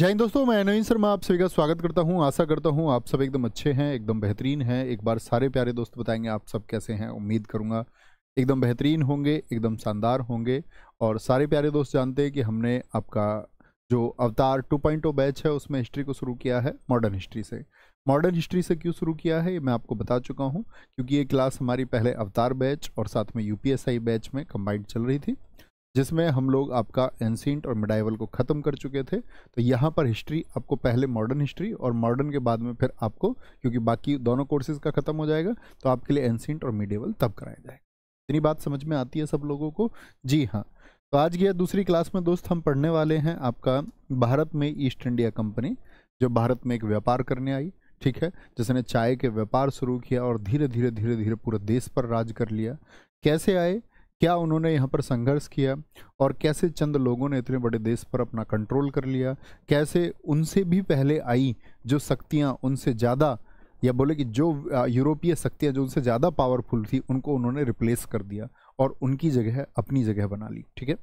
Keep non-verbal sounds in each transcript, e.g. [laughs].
जय हिंद दोस्तों मैं नवीन शर्मा आप सभी का स्वागत करता हूं आशा करता हूं आप सब एकदम अच्छे हैं एकदम बेहतरीन हैं एक बार सारे प्यारे दोस्त बताएंगे आप सब कैसे हैं उम्मीद करूंगा एकदम बेहतरीन होंगे एकदम शानदार होंगे और सारे प्यारे दोस्त जानते हैं कि हमने आपका जो अवतार ओ बैच है उसमें हिस्ट्री को शुरू किया है मॉडर्न हिस्ट्री से मॉडर्न हिस्ट्री से क्यों शुरू किया है ये मैं आपको बता चुका हूँ क्योंकि ये क्लास हमारी पहले अवतार बैच और साथ में यू बैच में कम्बाइंड चल रही थी जिसमें हम लोग आपका एंसेंट और मिडाइवल को ख़त्म कर चुके थे तो यहाँ पर हिस्ट्री आपको पहले मॉडर्न हिस्ट्री और मॉडर्न के बाद में फिर आपको क्योंकि बाकी दोनों कोर्सेज का ख़त्म हो जाएगा तो आपके लिए एंसेंट और मिडेवल तब कराया जाएगा इतनी बात समझ में आती है सब लोगों को जी हाँ तो आज की दूसरी क्लास में दोस्त हम पढ़ने वाले हैं आपका भारत में ईस्ट इंडिया कंपनी जो भारत में एक व्यापार करने आई ठीक है जिसने चाय के व्यापार शुरू किया और धीरे धीरे धीरे धीरे पूरे देश पर राज कर लिया कैसे आए क्या उन्होंने यहाँ पर संघर्ष किया और कैसे चंद लोगों ने इतने बड़े देश पर अपना कंट्रोल कर लिया कैसे उनसे भी पहले आई जो शक्तियाँ उनसे ज़्यादा या बोले कि जो यूरोपीय शक्तियाँ जो उनसे ज़्यादा पावरफुल थी उनको उन्होंने रिप्लेस कर दिया और उनकी जगह अपनी जगह बना ली ठीक है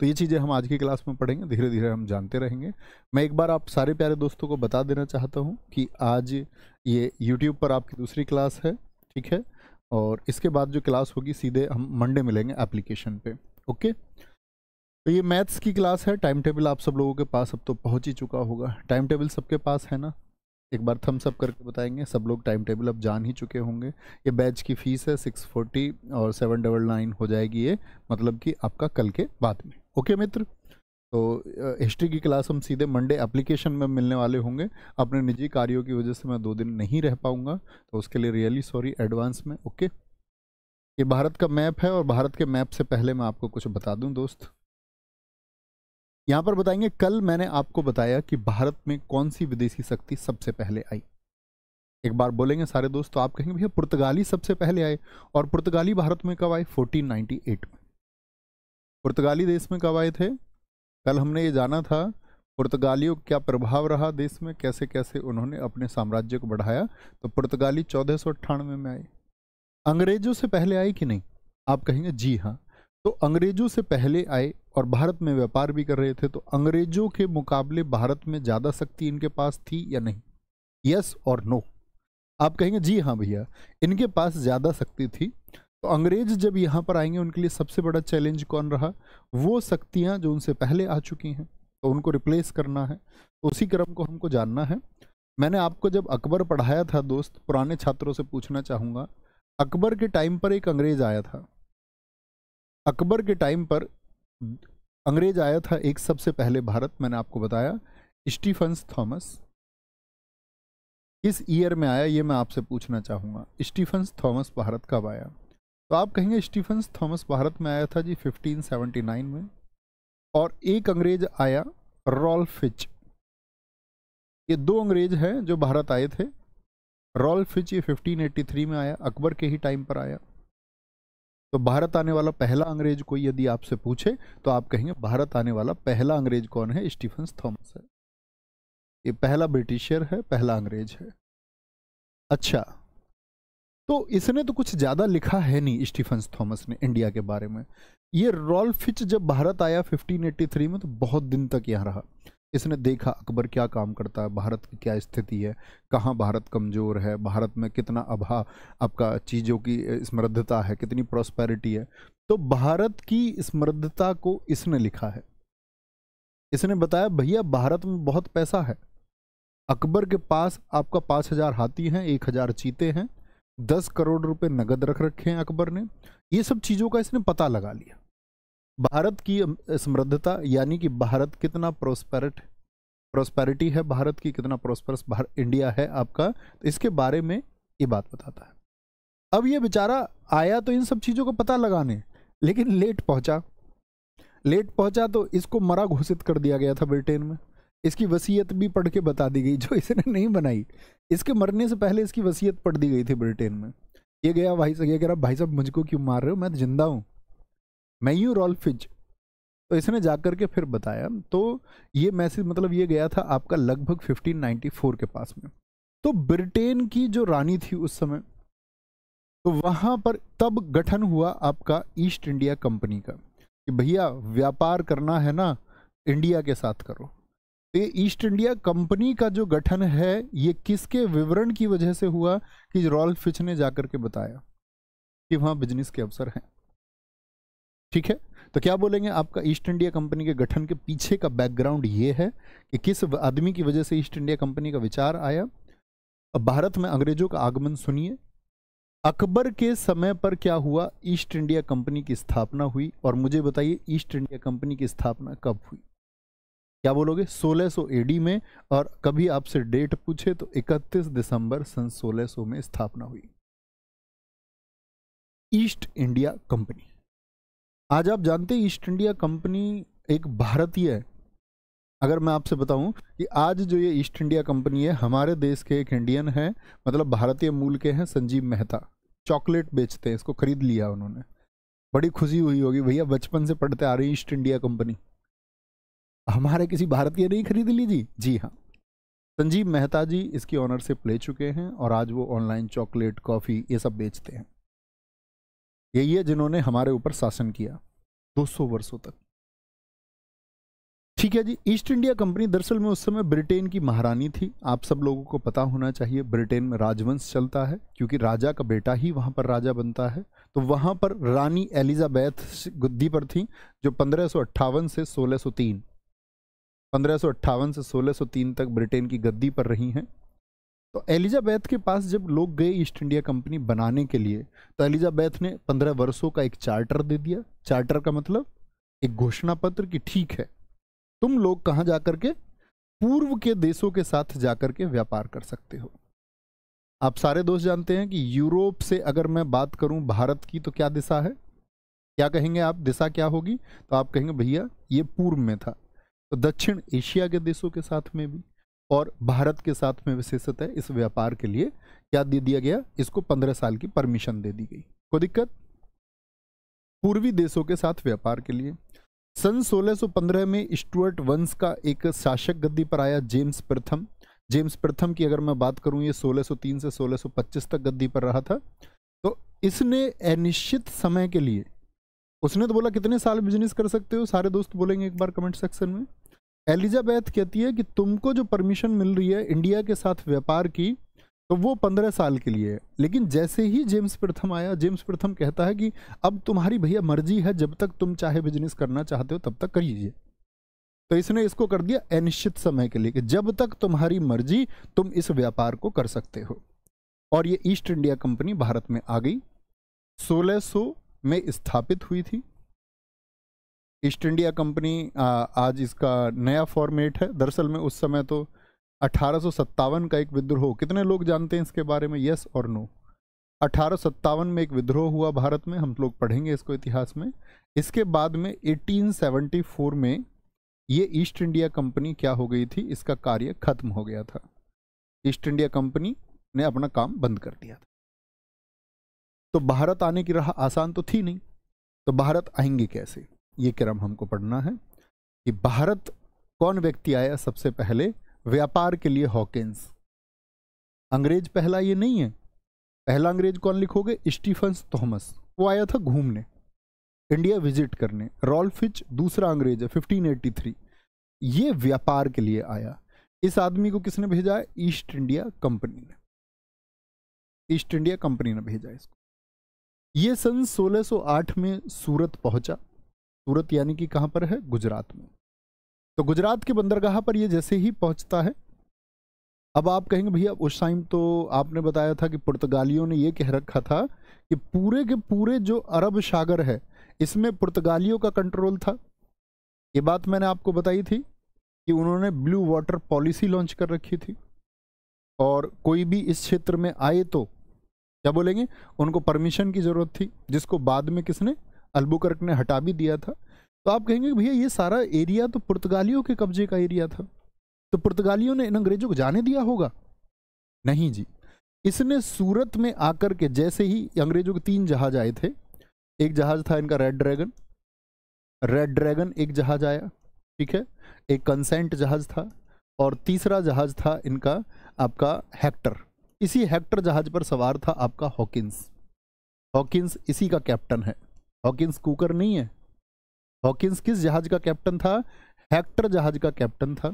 तो ये चीज़ें हम आज की क्लास में पढ़ेंगे धीरे धीरे हम जानते रहेंगे मैं एक बार आप सारे प्यारे दोस्तों को बता देना चाहता हूँ कि आज ये यूट्यूब पर आपकी दूसरी क्लास है ठीक है और इसके बाद जो क्लास होगी सीधे हम मंडे मिलेंगे एप्लीकेशन पे ओके तो ये मैथ्स की क्लास है टाइम टेबल आप सब लोगों के पास अब तो पहुंच ही चुका होगा टाइम टेबल सबके पास है ना एक बार थम सब करके बताएंगे सब लोग टाइम टेबल अब जान ही चुके होंगे ये बैच की फ़ीस है सिक्स फोर्टी और सेवन डबल नाइन हो जाएगी ये मतलब कि आपका कल के बाद में ओके मित्र तो हिस्ट्री की क्लास हम सीधे मंडे एप्लीकेशन में मिलने वाले होंगे अपने निजी कार्यों की वजह से मैं दो दिन नहीं रह पाऊंगा तो उसके लिए रियली सॉरी एडवांस में ओके ये भारत का मैप है और भारत के मैप से पहले मैं आपको कुछ बता दूं दोस्त यहाँ पर बताएंगे कल मैंने आपको बताया कि भारत में कौन सी विदेशी शक्ति सबसे पहले आई एक बार बोलेंगे सारे दोस्त तो आप कहेंगे भैया पुर्तगाली सबसे पहले आए और पुर्तगाली भारत में कब आए फोर्टीन में पुर्तगाली देश में कब आए थे कल हमने ये जाना था पुर्तगालियों क्या प्रभाव रहा देश में कैसे कैसे उन्होंने अपने साम्राज्य को बढ़ाया तो पुर्तगाली चौदह सौ अट्ठानवे में आई अंग्रेजों से पहले आई कि नहीं आप कहेंगे जी हाँ तो अंग्रेजों से पहले आए और भारत में व्यापार भी कर रहे थे तो अंग्रेजों के मुकाबले भारत में ज़्यादा शक्ति इनके पास थी या नहीं यस और नो आप कहेंगे जी हाँ भैया इनके पास ज़्यादा शक्ति थी तो अंग्रेज जब यहाँ पर आएंगे उनके लिए सबसे बड़ा चैलेंज कौन रहा वो शक्तियाँ जो उनसे पहले आ चुकी हैं तो उनको रिप्लेस करना है तो उसी क्रम को हमको जानना है मैंने आपको जब अकबर पढ़ाया था दोस्त पुराने छात्रों से पूछना चाहूँगा अकबर के टाइम पर एक अंग्रेज आया था अकबर के टाइम पर अंग्रेज आया था एक सबसे पहले भारत मैंने आपको बताया स्टीफंस थॉमस किस ईयर में आया ये मैं आपसे पूछना चाहूँगा स्टीफंस थॉमस भारत कब आया तो आप कहेंगे स्टीफन थॉमस भारत में आया था जी 1579 में और एक अंग्रेज आया रॉल फिच ये दो अंग्रेज हैं जो भारत आए थे रॉल फिच ये 1583 में आया अकबर के ही टाइम पर आया तो भारत आने वाला पहला अंग्रेज कोई यदि आपसे पूछे तो आप कहेंगे भारत आने वाला पहला अंग्रेज कौन है स्टीफन थॉमस है ये पहला ब्रिटिशर है पहला अंग्रेज है अच्छा तो इसने तो कुछ ज़्यादा लिखा है नहीं स्टीफन थॉमस ने इंडिया के बारे में ये रॉल फिच जब भारत आया 1583 में तो बहुत दिन तक यहाँ रहा इसने देखा अकबर क्या काम करता है भारत की क्या स्थिति है कहाँ भारत कमज़ोर है भारत में कितना अभाव आपका चीज़ों की समृद्धता है कितनी प्रॉस्पेरिटी है तो भारत की समृद्धता को इसने लिखा है इसने बताया भैया भारत में बहुत पैसा है अकबर के पास आपका पाँच हज़ार हाथी हैं एक हज़ार चीते हैं दस करोड़ रुपए नगद रख रखे हैं अकबर ने ये सब चीज़ों का इसने पता लगा लिया भारत की समृद्धता यानी कि भारत कितना प्रोस्पेरिट प्रोस्पेरिटी है भारत की कितना प्रोस्परस इंडिया है आपका तो इसके बारे में ये बात बताता है अब ये बेचारा आया तो इन सब चीज़ों का पता लगाने लेकिन लेट पहुंचा लेट पहुंचा तो इसको मरा घोषित कर दिया गया था ब्रिटेन में इसकी वसीयत भी पढ़ के बता दी गई जो इसने नहीं बनाई इसके मरने से पहले इसकी वसीयत पढ़ दी गई थी ब्रिटेन में ये गया भाई साहब ये कह रहा भाई साहब मुझको क्यों मार रहे हो मैं जिंदा हूँ मैं यूँ रॉल्फिज तो इसने जा कर के फिर बताया तो ये मैसेज मतलब ये गया था आपका लगभग 1594 के पास में तो ब्रिटेन की जो रानी थी उस समय तो वहाँ पर तब गठन हुआ आपका ईस्ट इंडिया कंपनी का कि भैया व्यापार करना है ना इंडिया के साथ करो ईस्ट इंडिया कंपनी का जो गठन है ये किसके विवरण की वजह से हुआ कि रॉल फिच ने जाकर के बताया कि वहां बिजनेस के अवसर हैं ठीक है तो क्या बोलेंगे आपका ईस्ट इंडिया कंपनी के गठन के पीछे का बैकग्राउंड ये है कि किस आदमी की वजह से ईस्ट इंडिया कंपनी का विचार आया भारत में अंग्रेजों का आगमन सुनिए अकबर के समय पर क्या हुआ ईस्ट इंडिया कंपनी की स्थापना हुई और मुझे बताइए ईस्ट इंडिया कंपनी की स्थापना कब हुई क्या बोलोगे 1600 एडी में और कभी आपसे डेट पूछे तो 31 दिसंबर सन 1600 में स्थापना हुई ईस्ट इंडिया कंपनी आज आप जानते हैं ईस्ट इंडिया कंपनी एक भारतीय है अगर मैं आपसे बताऊं कि आज जो ये ईस्ट इंडिया कंपनी है हमारे देश के एक इंडियन है मतलब भारतीय मूल के हैं संजीव मेहता चॉकलेट बेचते हैं इसको खरीद लिया उन्होंने बड़ी खुशी हुई होगी भैया बचपन से पढ़ते आ रही ईस्ट इंडिया कंपनी हमारे किसी भारतीय ने ही खरीद ली जी जी हाँ संजीव मेहता जी इसकी ऑनरशिप ले चुके हैं और आज वो ऑनलाइन चॉकलेट कॉफ़ी ये सब बेचते हैं यही है जिन्होंने हमारे ऊपर शासन किया 200 वर्षों तक ठीक है जी ईस्ट इंडिया कंपनी दरअसल में उस समय ब्रिटेन की महारानी थी आप सब लोगों को पता होना चाहिए ब्रिटेन में राजवंश चलता है क्योंकि राजा का बेटा ही वहां पर राजा बनता है तो वहां पर रानी एलिजाबैथ गुद्दी पर थी जो पंद्रह से सोलह पंद्रह से 1603 तक ब्रिटेन की गद्दी पर रही हैं तो एलिजाबैथ के पास जब लोग गए ईस्ट इंडिया कंपनी बनाने के लिए तो एलिजाबैथ ने पंद्रह वर्षों का एक चार्टर दे दिया चार्टर का मतलब एक घोषणा पत्र कि ठीक है तुम लोग कहाँ जा के पूर्व के देशों के साथ जा के व्यापार कर सकते हो आप सारे दोस्त जानते हैं कि यूरोप से अगर मैं बात करूं भारत की तो क्या दिशा है क्या कहेंगे आप दिशा क्या होगी तो आप कहेंगे भैया ये पूर्व में था दक्षिण एशिया के देशों के साथ में भी और भारत के साथ में विशेषतः इस व्यापार के लिए क्या दे दिया गया इसको पंद्रह साल की परमिशन दे दी गई कोई दिक्कत पूर्वी देशों के साथ व्यापार के लिए सन 1615 में स्टुअर्ट वंश का एक शासक गद्दी पर आया जेम्स प्रथम जेम्स प्रथम की अगर मैं बात करूं ये 1603 से 1625 तक गद्दी पर रहा था तो इसने अनिश्चित समय के लिए उसने तो बोला कितने साल बिजनेस कर सकते हो सारे दोस्त बोलेंगे एक बार कमेंट सेक्शन में एलिजाबैथ कहती है कि तुमको जो परमिशन मिल रही है इंडिया के साथ व्यापार की तो वो पंद्रह साल के लिए लेकिन जैसे ही जेम्स प्रथम आया जेम्स प्रथम कहता है कि अब तुम्हारी भैया मर्जी है जब तक तुम चाहे बिजनेस करना चाहते हो तब तक कर लीजिए तो इसने इसको कर दिया अनिश्चित समय के लिए कि जब तक तुम्हारी मर्जी तुम इस व्यापार को कर सकते हो और ये ईस्ट इंडिया कंपनी भारत में आ गई सोलह सो में स्थापित हुई थी ईस्ट इंडिया कंपनी आज इसका नया फॉर्मेट है दरअसल में उस समय तो अठारह का एक विद्रोह कितने लोग जानते हैं इसके बारे में यस और नो अठारह में एक विद्रोह हुआ भारत में हम लोग पढ़ेंगे इसको इतिहास में इसके बाद में 1874 में ये ईस्ट इंडिया कंपनी क्या हो गई थी इसका कार्य खत्म हो गया था ईस्ट इंडिया कंपनी ने अपना काम बंद कर दिया था तो भारत आने की राह आसान तो थी नहीं तो भारत आएंगे कैसे ये क्रम हमको पढ़ना है कि भारत कौन व्यक्ति आया सबसे पहले व्यापार के लिए हॉकिंस अंग्रेज पहला ये नहीं है पहला अंग्रेज कौन लिखोगे स्टीफन्स थॉमस वो आया था घूमने इंडिया विजिट करने रॉल्फिच दूसरा अंग्रेज है 1583 ये व्यापार के लिए आया इस आदमी को किसने भेजा है ईस्ट इंडिया कंपनी ने ईस्ट इंडिया कंपनी ने भेजा इसको ये सन 1608 में सूरत पहुंचा सूरत यानी कि कहाँ पर है गुजरात में तो गुजरात के बंदरगाह पर ये जैसे ही पहुँचता है अब आप कहेंगे भैया उस टाइम तो आपने बताया था कि पुर्तगालियों ने ये कह रखा था कि पूरे के पूरे जो अरब सागर है इसमें पुर्तगालियों का कंट्रोल था ये बात मैंने आपको बताई थी कि उन्होंने ब्लू वाटर पॉलिसी लॉन्च कर रखी थी और कोई भी इस क्षेत्र में आए तो क्या बोलेंगे उनको परमिशन की ज़रूरत थी जिसको बाद में किसने अल्बुकर्क ने हटा भी दिया था तो आप कहेंगे भैया ये सारा एरिया तो पुर्तगालियों के कब्जे का एरिया था तो पुर्तगालियों ने इन अंग्रेजों को जाने दिया होगा नहीं जी इसने सूरत में आकर के जैसे ही अंग्रेजों के तीन जहाज आए थे एक जहाज था इनका रेड ड्रैगन रेड ड्रैगन एक जहाज आया ठीक है एक कंसेंट जहाज था और तीसरा जहाज था इनका आपका हेक्टर इसी हेक्टर जहाज पर सवार था आपका हॉकिंस हॉकिंस इसी का कैप्टन है हॉकिंस कुकर नहीं है हॉकिंस किस जहाज का कैप्टन था हेक्टर जहाज का कैप्टन था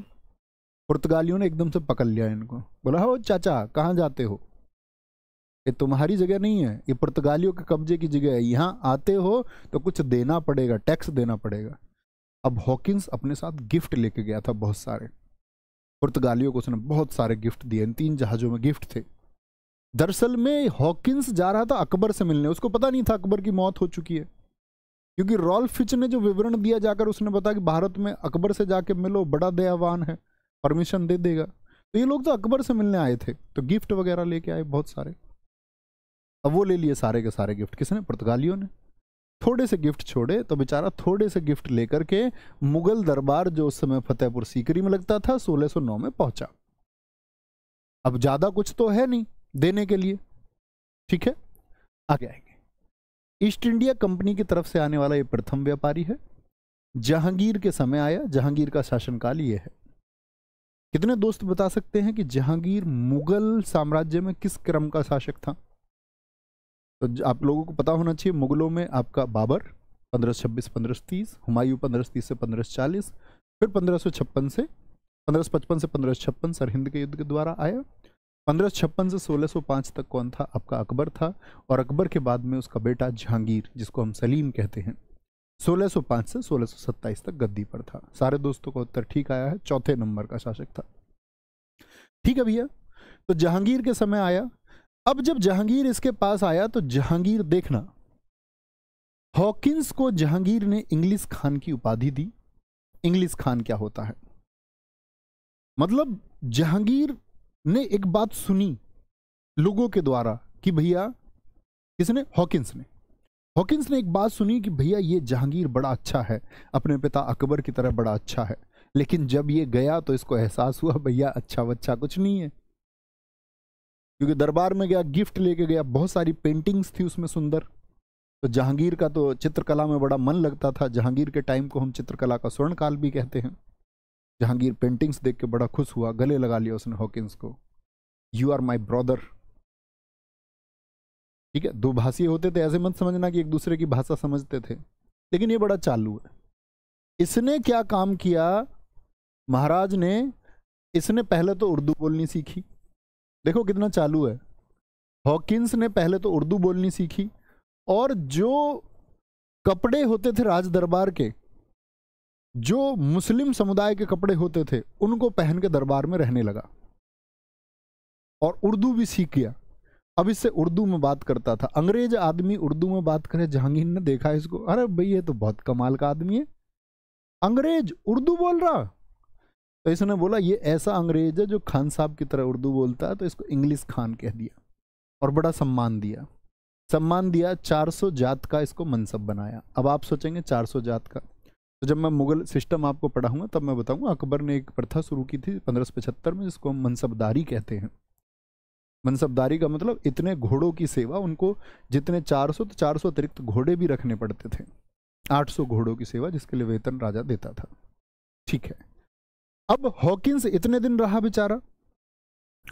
पुर्तगालियों ने एकदम से पकड़ लिया इनको बोला हो चाचा कहाँ जाते हो ये तुम्हारी जगह नहीं है ये पुर्तगालियों के कब्जे की जगह है यहाँ आते हो तो कुछ देना पड़ेगा टैक्स देना पड़ेगा अब हॉकिंस अपने साथ गिफ्ट लेके गया था बहुत सारे पुर्तगालियों को उसने बहुत सारे गिफ्ट दिए इन तीन जहाज़ों में गिफ्ट थे दरअसल में हॉकिंस जा रहा था अकबर से मिलने उसको पता नहीं था अकबर की मौत हो चुकी है क्योंकि रॉल फिच ने जो विवरण दिया जाकर उसने बताया कि भारत में अकबर से जाके मिलो बड़ा दयावान है परमिशन दे देगा तो ये लोग तो अकबर से मिलने आए थे तो गिफ्ट वगैरह लेके आए बहुत सारे अब वो ले लिए सारे के सारे गिफ्ट किसने पुर्तगालियों ने थोड़े से गिफ्ट छोड़े तो बेचारा थोड़े से गिफ्ट लेकर के मुगल दरबार जो उस समय फतेहपुर सीकरी में लगता था 1609 में पहुंचा अब ज़्यादा कुछ तो है नहीं देने के लिए ठीक है आगे आएंगे ईस्ट इंडिया कंपनी की तरफ से आने वाला ये प्रथम व्यापारी है जहांगीर के समय आया जहांगीर का शासनकाल ये है कितने दोस्त बता सकते हैं कि जहांगीर मुगल साम्राज्य में किस क्रम का शासक था तो आप लोगों को पता होना चाहिए मुगलों में आपका बाबर पंद्रह छब्बीस पंद्रह तीस हुमायूं पंद्रह तीस से पंद्रह चालीस फिर पंद्रह सौ छप्पन से पंद्रह पचपन से पंद्रह छप्पन सरहिंद के युद्ध के द्वारा आया पंद्रह से 1605 तक कौन था आपका अकबर था और अकबर के बाद में उसका बेटा जहांगीर जिसको हम सलीम कहते हैं 1605 से 1627 तक गद्दी पर था सारे दोस्तों का उत्तर ठीक आया है चौथे नंबर का शासक था ठीक है भैया तो जहांगीर के समय आया अब जब जहांगीर इसके पास आया तो जहांगीर देखना हॉकिंस को जहांगीर ने इंग्लिश खान की उपाधि दी इंग्लिश खान क्या होता है मतलब जहांगीर ने एक बात सुनी लोगों के द्वारा कि भैया किसने हॉकिंस ने हॉकिंस ने एक बात सुनी कि भैया ये जहांगीर बड़ा अच्छा है अपने पिता अकबर की तरह बड़ा अच्छा है लेकिन जब ये गया तो इसको एहसास हुआ भैया अच्छा वच्छा कुछ नहीं है क्योंकि दरबार में गया गिफ्ट लेके गया बहुत सारी पेंटिंग्स थी उसमें सुंदर तो जहांगीर का तो चित्रकला में बड़ा मन लगता था जहांगीर के टाइम को हम चित्रकला का स्वर्णकाल भी कहते हैं जहांगीर पेंटिंग्स देख के बड़ा खुश हुआ गले लगा लिया उसने हॉकिंस को यू आर माई ब्रदर ठीक है दो भाषी होते थे ऐसे मत समझना कि एक दूसरे की भाषा समझते थे लेकिन ये बड़ा चालू है इसने क्या काम किया महाराज ने इसने पहले तो उर्दू बोलनी सीखी देखो कितना चालू है हॉकिंस ने पहले तो उर्दू बोलनी सीखी और जो कपड़े होते थे राज दरबार के जो मुस्लिम समुदाय के कपड़े होते थे उनको पहन के दरबार में रहने लगा और उर्दू भी सीख गया अब इससे उर्दू में बात करता था अंग्रेज आदमी उर्दू में बात करे जहांगीर ने देखा इसको अरे भाई ये तो बहुत कमाल का आदमी है अंग्रेज उर्दू बोल रहा तो इसने बोला ये ऐसा अंग्रेज है जो खान साहब की तरह उर्दू बोलता है तो इसको इंग्लिश खान कह दिया और बड़ा सम्मान दिया सम्मान दिया 400 जात का इसको मनसब बनाया अब आप सोचेंगे 400 जात का तो जब मैं मुगल सिस्टम आपको पढ़ाऊंगा तब मैं बताऊंगा अकबर ने एक प्रथा शुरू की थी पंद्रह में जिसको हम मनसबदारी कहते हैं मनसबदारी का मतलब इतने घोड़ों की सेवा उनको जितने 400 तो 400 अतिरिक्त घोड़े भी रखने पड़ते थे 800 घोड़ों की सेवा जिसके लिए वेतन राजा देता था ठीक है अब हॉकिंस इतने दिन रहा बेचारा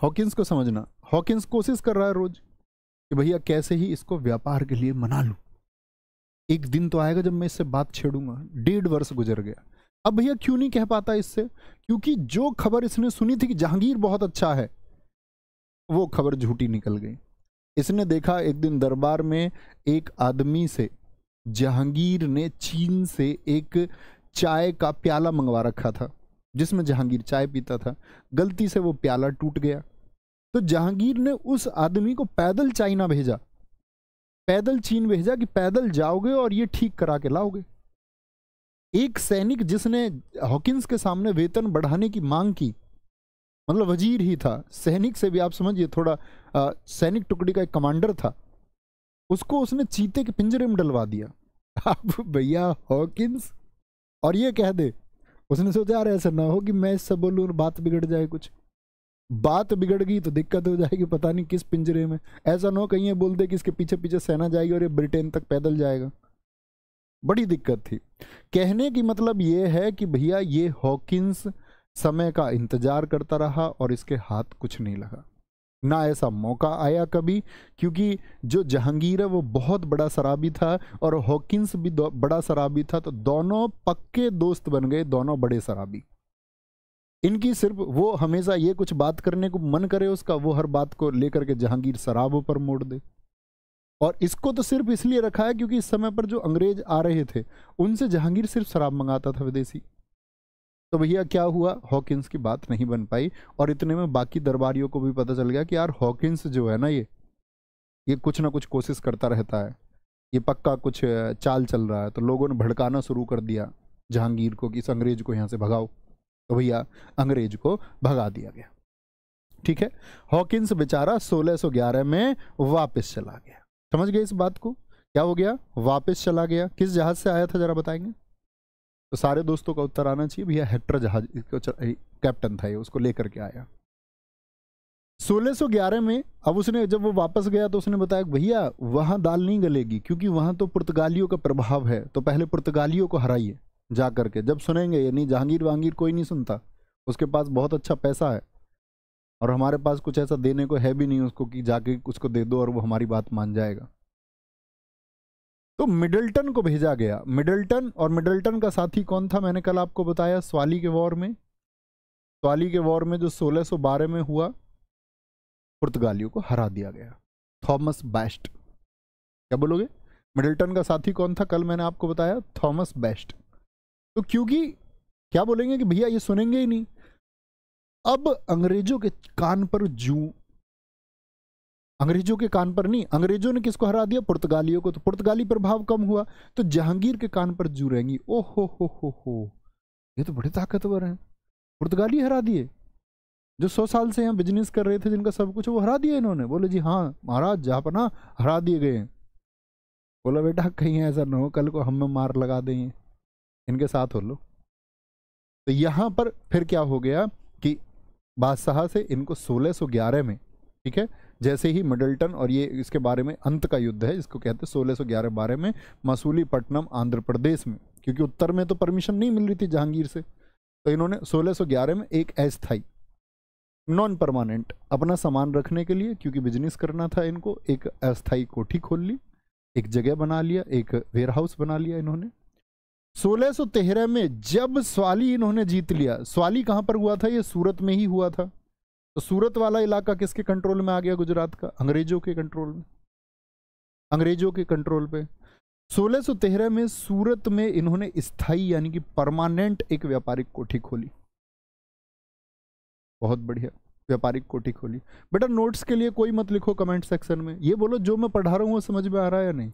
हॉकिंस को समझना हॉकिंस कोशिश कर रहा है रोज कि भैया कैसे ही इसको व्यापार के लिए मना लूँ एक दिन तो आएगा जब मैं इससे बात छेड़ूंगा डेढ़ वर्ष गुजर गया अब भैया क्यों नहीं कह पाता इससे क्योंकि जो खबर इसने सुनी थी कि जहांगीर बहुत अच्छा है वो खबर झूठी निकल गई इसने देखा एक दिन दरबार में एक आदमी से जहांगीर ने चीन से एक चाय का प्याला मंगवा रखा था जिसमें जहांगीर चाय पीता था गलती से वो प्याला टूट गया तो जहांगीर ने उस आदमी को पैदल चाइना भेजा पैदल चीन भेजा कि पैदल जाओगे और ये ठीक करा के लाओगे एक सैनिक जिसने हॉकिंस के सामने वेतन बढ़ाने की मांग की मतलब वजीर ही था सैनिक से भी आप समझिए थोड़ा आ, सैनिक टुकड़ी का एक कमांडर था उसको उसने चीते के पिंजरे में डलवा दिया आप भैया हॉकिंस और ये कह दे उसने सोचा यार ऐसा ना हो कि मैं इससे बोलूँ और बात बिगड़ जाए कुछ बात बिगड़ गई तो दिक्कत हो जाएगी पता नहीं किस पिंजरे में ऐसा ना कहीं बोल बोलते कि इसके पीछे पीछे सेना जाएगी और ये ब्रिटेन तक पैदल जाएगा बड़ी दिक्कत थी कहने की मतलब ये है कि भैया ये हॉकिंस समय का इंतजार करता रहा और इसके हाथ कुछ नहीं लगा ना ऐसा मौका आया कभी क्योंकि जो जहांगीर है वो बहुत बड़ा शराबी था और हॉकिंस भी बड़ा शराबी था तो दोनों पक्के दोस्त बन गए दोनों बड़े शराबी इनकी सिर्फ वो हमेशा ये कुछ बात करने को मन करे उसका वो हर बात को लेकर के जहांगीर शराब पर मोड़ दे और इसको तो सिर्फ इसलिए रखा है क्योंकि इस समय पर जो अंग्रेज आ रहे थे उनसे जहांगीर सिर्फ शराब मंगाता था विदेशी तो भैया क्या हुआ हॉकिंस की बात नहीं बन पाई और इतने में बाकी दरबारियों को भी पता चल गया कि यार हॉकिंस जो है ना ये ये कुछ ना कुछ कोशिश करता रहता है ये पक्का कुछ चाल चल रहा है तो लोगों ने भड़काना शुरू कर दिया जहांगीर को कि इस अंग्रेज को यहाँ से भगाओ तो भैया अंग्रेज को भगा दिया गया ठीक है हॉकिंस बेचारा 1611 में वापस चला गया समझ गए इस बात को क्या हो गया वापस चला गया किस जहाज से आया था जरा बताएंगे तो सारे दोस्तों का उत्तर आना चाहिए भैया हेक्टर जहाज कैप्टन था ये उसको लेकर के आया 1611 में अब उसने जब वो वापस गया तो उसने बताया भैया वहां दाल नहीं गलेगी क्योंकि वहां तो पुर्तगालियों का प्रभाव है तो पहले पुर्तगालियों को हराइए जा कर के जब सुनेंगे ये नहीं जहांगीर वहांगीर कोई नहीं सुनता उसके पास बहुत अच्छा पैसा है और हमारे पास कुछ ऐसा देने को है भी नहीं उसको कि जाके उसको दे दो और वो हमारी बात मान जाएगा तो मिडल्टन को भेजा गया मिडल्टन और मिडल्टन का साथी कौन था मैंने कल आपको बताया स्वाली के वॉर में स्वाली के वॉर में जो 1612 में हुआ पुर्तगालियों को हरा दिया गया थॉमस बेस्ट क्या बोलोगे मिडल्टन का साथी कौन था कल मैंने आपको बताया थॉमस बेस्ट तो क्योंकि क्या बोलेंगे कि भैया ये सुनेंगे ही नहीं अब अंग्रेजों के कान पर जू अंग्रेजों के कान पर नहीं अंग्रेजों ने किसको हरा दिया पुर्तगालियों को तो पुर्तगाली प्रभाव कम हुआ तो जहांगीर के कान पर जू रहेंगी ओ हो हो हो हो ये तो बड़े ताकतवर हैं पुर्तगाली हरा दिए जो सौ साल से यहाँ बिजनेस कर रहे थे जिनका सब कुछ वो हरा दिए इन्होंने बोले जी हाँ महाराज ना हरा दिए गए बोला बेटा कहीं ऐसा ना हो कल को हम मार लगा दें इनके साथ हो लो तो यहाँ पर फिर क्या हो गया कि बादशाह से इनको 1611 में ठीक है जैसे ही मिडल्टन और ये इसके बारे में अंत का युद्ध है जिसको कहते हैं सोलह सौ ग्यारह बारह में मसूलीपट्टनम आंध्र प्रदेश में क्योंकि उत्तर में तो परमिशन नहीं मिल रही थी जहांगीर से तो इन्होंने 1611 में एक अस्थाई नॉन परमानेंट अपना सामान रखने के लिए क्योंकि बिजनेस करना था इनको एक अस्थाई कोठी खोल ली एक जगह बना लिया एक वेयर हाउस बना लिया इन्होंने सोलह में जब स्वाली इन्होंने जीत लिया स्वाली कहां पर हुआ था ये सूरत में ही हुआ था तो सूरत वाला इलाका किसके कंट्रोल में आ गया गुजरात का अंग्रेजों के कंट्रोल में अंग्रेजों के कंट्रोल पे 1613 में सूरत में इन्होंने स्थाई यानी कि परमानेंट एक व्यापारिक कोठी खोली बहुत बढ़िया व्यापारिक कोठी खोली बेटा नोट्स के लिए कोई मत लिखो कमेंट सेक्शन में ये बोलो जो मैं पढ़ा रहा हूँ वो समझ में आ रहा है या नहीं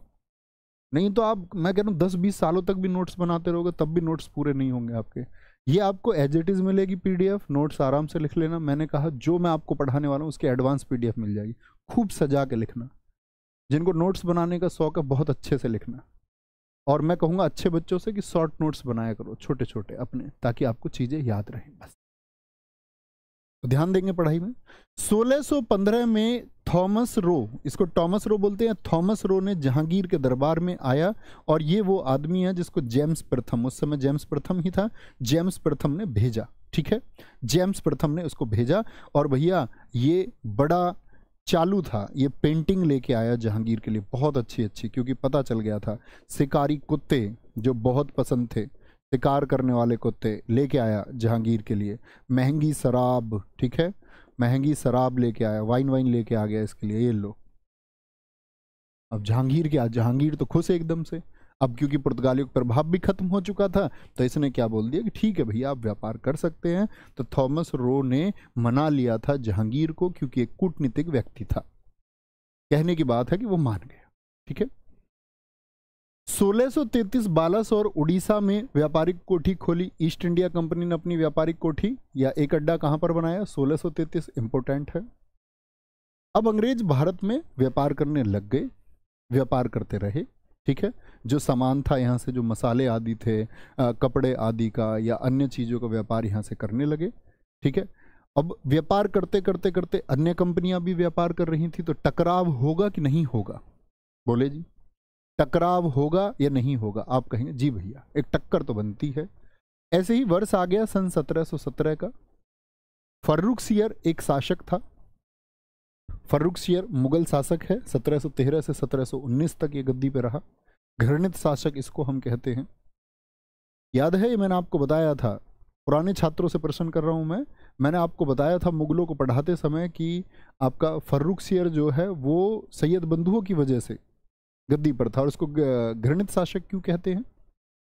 नहीं तो आप मैं कह रहा हूँ दस बीस सालों तक भी नोट्स बनाते रहोगे तब भी नोट्स पूरे नहीं होंगे आपके ये आपको एज इट इज़ मिलेगी पीडीएफ नोट्स आराम से लिख लेना मैंने कहा जो मैं आपको पढ़ाने वाला हूँ उसकी एडवांस पीडीएफ मिल जाएगी खूब सजा के लिखना जिनको नोट्स बनाने का शौक है बहुत अच्छे से लिखना और मैं कहूँगा अच्छे बच्चों से कि शॉर्ट नोट्स बनाया करो छोटे छोटे अपने ताकि आपको चीज़ें याद रहें बस ध्यान देंगे पढ़ाई में 1615 में थॉमस रो इसको टॉमस रो बोलते हैं थॉमस रो ने जहांगीर के दरबार में आया और ये वो आदमी है जिसको जेम्स प्रथम उस समय जेम्स प्रथम ही था जेम्स प्रथम ने भेजा ठीक है जेम्स प्रथम ने उसको भेजा और भैया ये बड़ा चालू था ये पेंटिंग लेके आया जहांगीर के लिए बहुत अच्छी अच्छी क्योंकि पता चल गया था शिकारी कुत्ते जो बहुत पसंद थे शिकार करने वाले कुत्ते लेके आया जहांगीर के लिए महंगी शराब ठीक है महंगी शराब लेके आया वाइन वाइन लेके आ गया इसके लिए ये लो अब जहांगीर क्या जहांगीर तो खुश है एकदम से अब क्योंकि पुर्तगालियों का प्रभाव भी खत्म हो चुका था तो इसने क्या बोल दिया कि ठीक है भैया आप व्यापार कर सकते हैं तो थॉमस रो ने मना लिया था जहांगीर को क्योंकि एक कूटनीतिक व्यक्ति था कहने की बात है कि वो मान गया ठीक है 1633 और उड़ीसा में व्यापारिक कोठी खोली ईस्ट इंडिया कंपनी ने अपनी व्यापारिक कोठी या एक अड्डा कहां पर बनाया 1633 इंपोर्टेंट है अब अंग्रेज भारत में व्यापार करने लग गए व्यापार करते रहे ठीक है जो सामान था यहाँ से जो मसाले आदि थे आ, कपड़े आदि का या अन्य चीज़ों का व्यापार यहाँ से करने लगे ठीक है अब व्यापार करते करते करते अन्य कंपनियां भी व्यापार कर रही थी तो टकराव होगा कि नहीं होगा बोले जी टकराव होगा या नहीं होगा आप कहेंगे जी भैया एक टक्कर तो बनती है ऐसे ही वर्ष आ गया सन 1717 का फर्रुख सियर एक शासक था फर्रुख सियर मुगल शासक है 1713 से 1719 तक ये गद्दी पे रहा घृणित शासक इसको हम कहते हैं याद है ये मैंने आपको बताया था पुराने छात्रों से प्रश्न कर रहा हूँ मैं मैंने आपको बताया था मुगलों को पढ़ाते समय कि आपका फर्रुख सियर जो है वो सैयद बंधुओं की वजह से गद्दी पर था और उसको घृणित शासक क्यों कहते हैं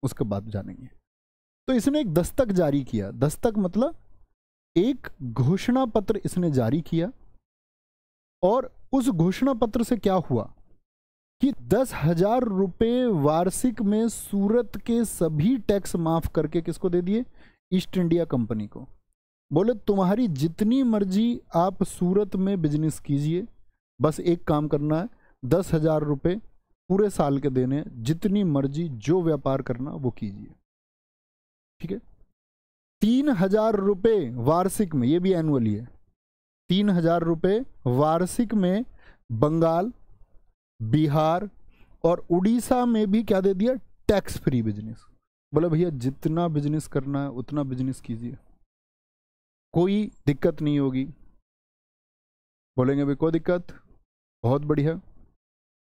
उसके बाद जानेंगे तो इसने एक दस्तक जारी किया दस्तक मतलब एक घोषणा पत्र इसने जारी किया और उस घोषणा पत्र से क्या हुआ कि दस हजार रुपये वार्षिक में सूरत के सभी टैक्स माफ करके किसको दे दिए ईस्ट इंडिया कंपनी को बोले तुम्हारी जितनी मर्जी आप सूरत में बिजनेस कीजिए बस एक काम करना है दस हजार रुपये पूरे साल के देने जितनी मर्जी जो व्यापार करना वो कीजिए ठीक है तीन हजार रुपये वार्षिक में ये भी एनुअली है तीन हजार रुपये वार्षिक में बंगाल बिहार और उड़ीसा में भी क्या दे दिया टैक्स फ्री बिजनेस बोला भैया जितना बिजनेस करना है उतना बिजनेस कीजिए कोई दिक्कत नहीं होगी बोलेंगे भाई कोई दिक्कत बहुत बढ़िया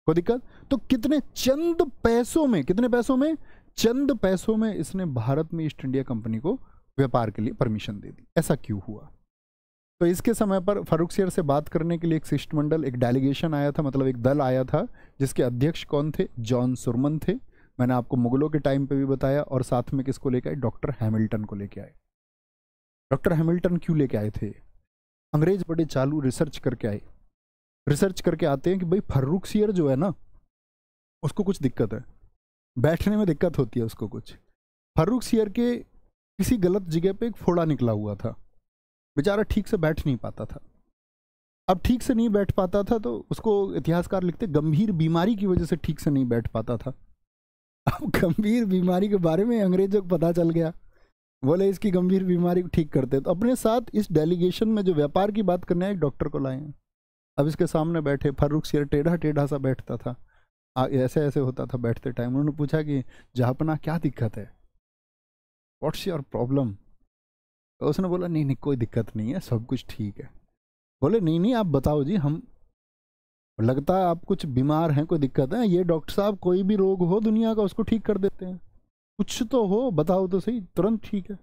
कोई दिक्कत तो कितने चंद पैसों में कितने पैसों में चंद पैसों में इसने भारत में ईस्ट इंडिया कंपनी को व्यापार के लिए परमिशन दे दी ऐसा क्यों हुआ तो इसके समय पर फारूक शेर से बात करने के लिए एक शिष्टमंडल एक डेलीगेशन आया था मतलब एक दल आया था जिसके अध्यक्ष कौन थे जॉन सुरमन थे मैंने आपको मुगलों के टाइम पे भी बताया और साथ में किसको लेके आए डॉक्टर हैमिल्टन को लेके आए डॉक्टर हैमिल्टन क्यों लेके आए थे अंग्रेज बड़े चालू रिसर्च करके आए रिसर्च करके आते हैं कि भाई फर्रुख सियर जो है ना उसको कुछ दिक्कत है बैठने में दिक्कत होती है उसको कुछ फर्रुख सियर के किसी गलत जगह पे एक फोड़ा निकला हुआ था बेचारा ठीक से बैठ नहीं पाता था अब ठीक से नहीं बैठ पाता था तो उसको इतिहासकार लिखते गंभीर बीमारी की वजह से ठीक से नहीं बैठ पाता था अब गंभीर बीमारी के बारे में अंग्रेजों को पता चल गया बोले इसकी गंभीर बीमारी को ठीक करते तो अपने साथ इस डेलीगेशन में जो व्यापार की बात करने आए डॉक्टर को लाए हैं अब इसके सामने बैठे फर्रुख सिर टेढ़ा टेढ़ा सा बैठता था आ, ऐसे ऐसे होता था बैठते टाइम उन्होंने पूछा कि जहापना क्या दिक्कत है वॉट्स योर प्रॉब्लम उसने बोला नहीं नहीं कोई दिक्कत नहीं है सब कुछ ठीक है बोले नहीं नहीं आप बताओ जी हम लगता है आप कुछ बीमार हैं कोई दिक्कत है ये डॉक्टर साहब कोई भी रोग हो दुनिया का उसको ठीक कर देते हैं कुछ तो हो बताओ तो सही तुरंत ठीक है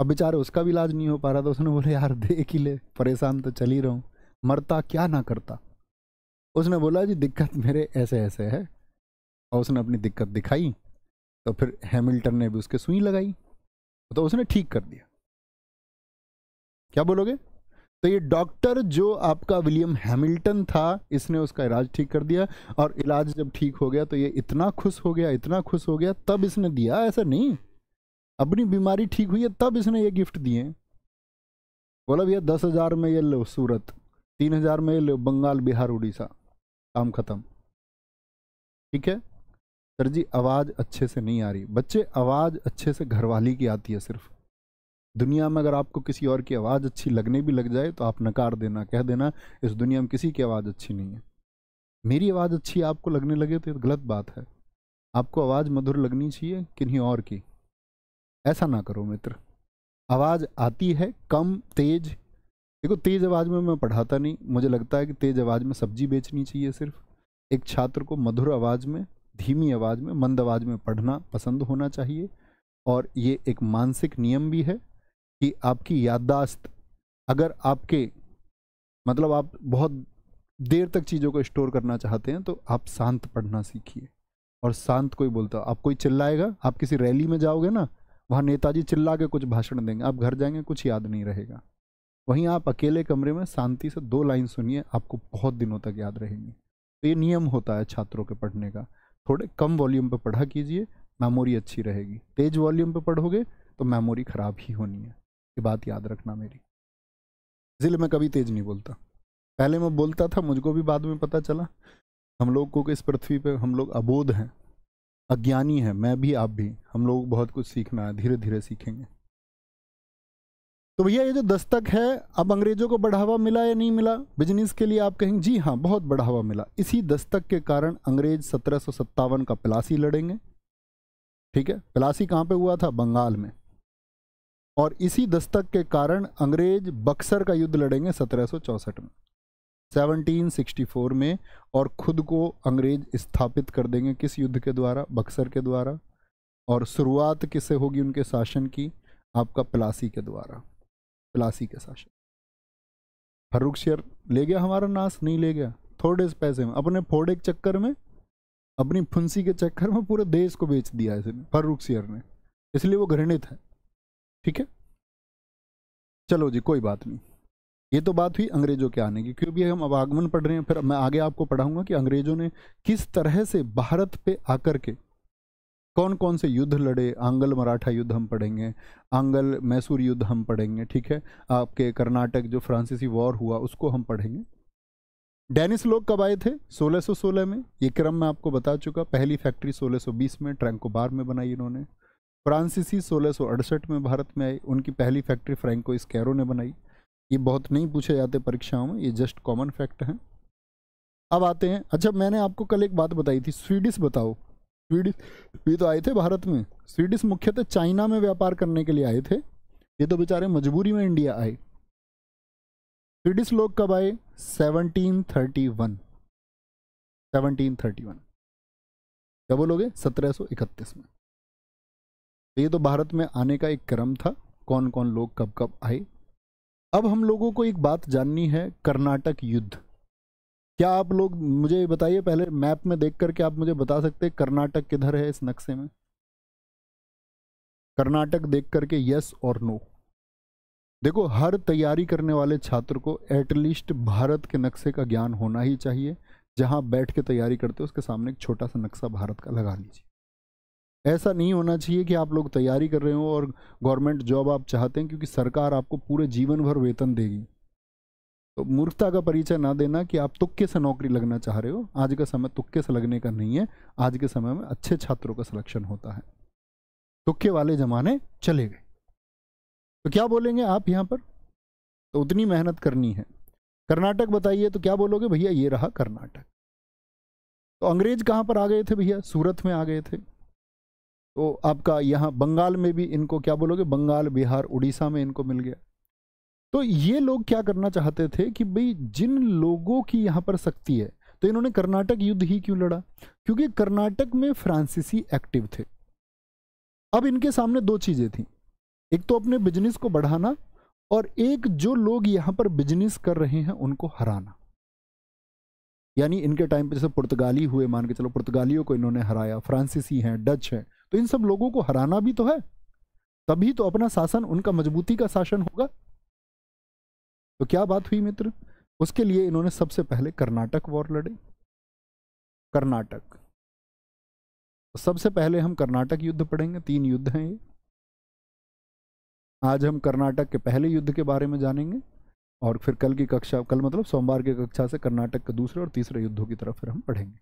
अब बेचारे उसका भी इलाज नहीं हो पा रहा था उसने बोले यार देख ही ले परेशान तो चल ही रहा हूँ मरता क्या ना करता उसने बोला जी दिक्कत मेरे ऐसे ऐसे है और उसने अपनी दिक्कत दिखाई तो फिर हैमिल्टन ने भी उसके सुई लगाई तो उसने ठीक कर दिया क्या बोलोगे तो ये डॉक्टर जो आपका विलियम हैमिल्टन था इसने उसका इलाज ठीक कर दिया और इलाज जब ठीक हो गया तो ये इतना खुश हो गया इतना खुश हो गया तब इसने दिया ऐसा नहीं अपनी बीमारी ठीक हुई है तब इसने ये गिफ्ट दिए बोला भैया दस हजार में ये लो सूरत तीन हजार में बंगाल बिहार उड़ीसा काम खत्म ठीक है सर जी आवाज़ अच्छे से नहीं आ रही बच्चे आवाज़ अच्छे से घरवाली की आती है सिर्फ दुनिया में अगर आपको किसी और की आवाज़ अच्छी लगने भी लग जाए तो आप नकार देना कह देना इस दुनिया में किसी की आवाज़ अच्छी नहीं है मेरी आवाज़ अच्छी आपको लगने लगे तो गलत बात है आपको आवाज़ मधुर लगनी चाहिए किन्हीं और की ऐसा ना करो मित्र आवाज़ आती है कम तेज देखो तेज़ आवाज़ में मैं पढ़ाता नहीं मुझे लगता है कि तेज़ आवाज़ में सब्जी बेचनी चाहिए सिर्फ एक छात्र को मधुर आवाज़ में धीमी आवाज़ में मंद आवाज़ में पढ़ना पसंद होना चाहिए और ये एक मानसिक नियम भी है कि आपकी याददाश्त अगर आपके मतलब आप बहुत देर तक चीज़ों को स्टोर करना चाहते हैं तो आप शांत पढ़ना सीखिए और शांत कोई बोलता आप कोई चिल्लाएगा आप किसी रैली में जाओगे ना वहाँ नेताजी चिल्ला के कुछ भाषण देंगे आप घर जाएंगे कुछ याद नहीं रहेगा वहीं आप अकेले कमरे में शांति से दो लाइन सुनिए आपको बहुत दिनों तक याद रहेंगी तो ये नियम होता है छात्रों के पढ़ने का थोड़े कम वॉल्यूम पर पढ़ा कीजिए मेमोरी अच्छी रहेगी तेज वॉल्यूम पर पढ़ोगे तो मेमोरी ख़राब ही होनी है ये बात याद रखना मेरी जिले में कभी तेज नहीं बोलता पहले मैं बोलता था मुझको भी बाद में पता चला हम लोग को इस पृथ्वी पे हम लोग अबोध हैं अज्ञानी हैं मैं भी आप भी हम लोग बहुत कुछ सीखना है धीरे धीरे सीखेंगे तो भैया ये जो दस्तक है अब अंग्रेज़ों को बढ़ावा मिला या नहीं मिला बिजनेस के लिए आप कहेंगे जी हाँ बहुत बढ़ावा मिला इसी दस्तक के कारण अंग्रेज सत्रह का प्लासी लड़ेंगे ठीक है प्लासी कहाँ पे हुआ था बंगाल में और इसी दस्तक के कारण अंग्रेज बक्सर का युद्ध लड़ेंगे सत्रह में 1764 में और खुद को अंग्रेज स्थापित कर देंगे किस युद्ध के द्वारा बक्सर के द्वारा और शुरुआत किससे होगी उनके शासन की आपका प्लासी के द्वारा प्लासी के शासक फर्रुख शेर ले गया हमारा नाश नहीं ले गया थोड़े से पैसे में अपने फोड़े के चक्कर में अपनी फुंसी के चक्कर में पूरे देश को बेच दिया इसने फर्रुख शेर ने इसलिए वो घृणित है ठीक है चलो जी कोई बात नहीं ये तो बात हुई अंग्रेजों के आने की क्योंकि हम अब आगमन पढ़ रहे हैं फिर मैं आगे आपको पढ़ाऊंगा कि अंग्रेजों ने किस तरह से भारत पे आकर के कौन कौन से युद्ध लड़े आंगल मराठा युद्ध हम पढ़ेंगे आंगल मैसूर युद्ध हम पढ़ेंगे ठीक है आपके कर्नाटक जो फ्रांसीसी वॉर हुआ उसको हम पढ़ेंगे डेनिस लोग कब आए थे 1616 में ये क्रम मैं आपको बता चुका पहली फैक्ट्री 1620 में ट्रैंकोबार में बनाई इन्होंने फ्रांसीसी 1668 में भारत में आई उनकी पहली फैक्ट्री फ्रेंको स्कैरो ने बनाई ये बहुत नहीं पूछे जाते परीक्षाओं में ये जस्ट कॉमन फैक्ट हैं अब आते हैं अच्छा मैंने आपको कल एक बात बताई थी स्वीडिश बताओ स्वीडिश भी तो आए थे भारत में स्वीडिश मुख्यतः चाइना में व्यापार करने के लिए आए थे ये तो बेचारे मजबूरी में इंडिया आए स्वीडिश लोग कब आए 1731 1731 कब बोलोगे 1731 में तो ये तो भारत में आने का एक क्रम था कौन कौन लोग कब कब आए अब हम लोगों को एक बात जाननी है कर्नाटक युद्ध क्या आप लोग मुझे बताइए पहले मैप में देख करके आप मुझे बता सकते हैं कर्नाटक किधर है इस नक्शे में कर्नाटक देख करके यस और नो देखो हर तैयारी करने वाले छात्र को एटलीस्ट भारत के नक्शे का ज्ञान होना ही चाहिए जहां बैठ के तैयारी करते हो उसके सामने एक छोटा सा नक्शा भारत का लगा लीजिए ऐसा नहीं होना चाहिए कि आप लोग तैयारी कर रहे हो और गवर्नमेंट जॉब आप चाहते हैं क्योंकि सरकार आपको पूरे जीवन भर वेतन देगी तो मूर्खता का परिचय ना देना कि आप तुक्के से नौकरी लगना चाह रहे हो आज का समय तुक्के से लगने का नहीं है आज के समय में अच्छे छात्रों का सिलेक्शन होता है तुक्के वाले जमाने चले गए तो क्या बोलेंगे आप यहाँ पर तो उतनी मेहनत करनी है कर्नाटक बताइए तो क्या बोलोगे भैया ये रहा कर्नाटक तो अंग्रेज कहाँ पर आ गए थे भैया सूरत में आ गए थे तो आपका यहाँ बंगाल में भी इनको क्या बोलोगे बंगाल बिहार उड़ीसा में इनको मिल गया तो ये लोग क्या करना चाहते थे कि भाई जिन लोगों की यहाँ पर शक्ति है तो इन्होंने कर्नाटक युद्ध ही क्यों लड़ा क्योंकि कर्नाटक में फ्रांसीसी एक्टिव थे अब इनके सामने दो चीज़ें थी एक तो अपने बिजनेस को बढ़ाना और एक जो लोग यहाँ पर बिजनेस कर रहे हैं उनको हराना यानी इनके टाइम पे जैसे पुर्तगाली हुए मान के चलो पुर्तगालियों को इन्होंने हराया फ्रांसीसी हैं डच हैं तो इन सब लोगों को हराना भी तो है तभी तो अपना शासन उनका मजबूती का शासन होगा तो क्या बात हुई मित्र उसके लिए इन्होंने सबसे पहले कर्नाटक वॉर लड़े कर्नाटक सबसे पहले हम कर्नाटक युद्ध पढ़ेंगे तीन युद्ध हैं ये आज हम कर्नाटक के पहले युद्ध के बारे में जानेंगे और फिर कल की कक्षा कल मतलब सोमवार की कक्षा से कर्नाटक के दूसरे और तीसरे युद्धों की तरफ फिर हम पढ़ेंगे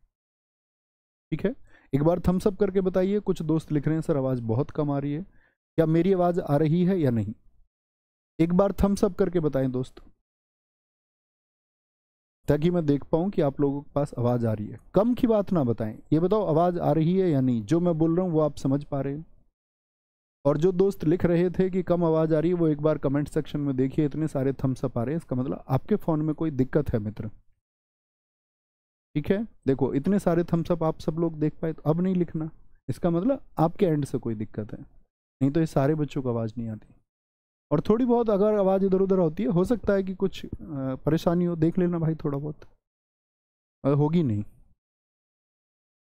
ठीक है एक बार थम्सअप करके बताइए कुछ दोस्त लिख रहे हैं सर आवाज़ बहुत कम आ रही है क्या मेरी आवाज़ आ रही है या नहीं एक बार थम्स अप करके बताएं दोस्तों ताकि मैं देख पाऊं कि आप लोगों के पास आवाज़ आ रही है कम की बात ना बताएं ये बताओ आवाज़ आ रही है या नहीं जो मैं बोल रहा हूं वो आप समझ पा रहे हैं और जो दोस्त लिख रहे थे कि कम आवाज़ आ रही है वो एक बार कमेंट सेक्शन में देखिए इतने सारे थम्स अप आ रहे हैं इसका मतलब आपके फ़ोन में कोई दिक्कत है मित्र ठीक है देखो इतने सारे थम्स अप आप सब लोग देख पाए तो अब नहीं लिखना इसका मतलब आपके एंड से कोई दिक्कत है नहीं तो ये सारे बच्चों को आवाज़ नहीं आती और थोड़ी बहुत अगर आवाज़ इधर उधर होती है हो सकता है कि कुछ परेशानी हो देख लेना भाई थोड़ा बहुत होगी नहीं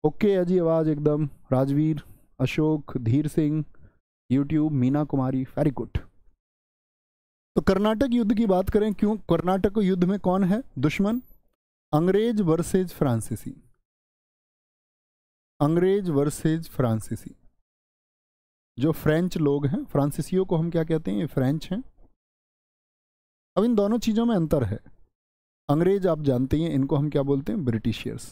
ओके अजी आवाज़ एकदम Rajveer Ashok Dheer Singh YouTube Meena Kumari very good तो कर्नाटक युद्ध की बात करें क्यों कर्नाटक युद्ध में कौन है दुश्मन अंग्रेज वर्सेज फ्रांसीसी अंग्रेज वर्सेज फ्रांसीसी जो फ्रेंच लोग हैं फ्रांसीसियों को हम क्या कहते हैं ये फ्रेंच हैं अब इन दोनों चीज़ों में अंतर है अंग्रेज आप जानते हैं इनको हम क्या बोलते हैं ब्रिटिशियर्स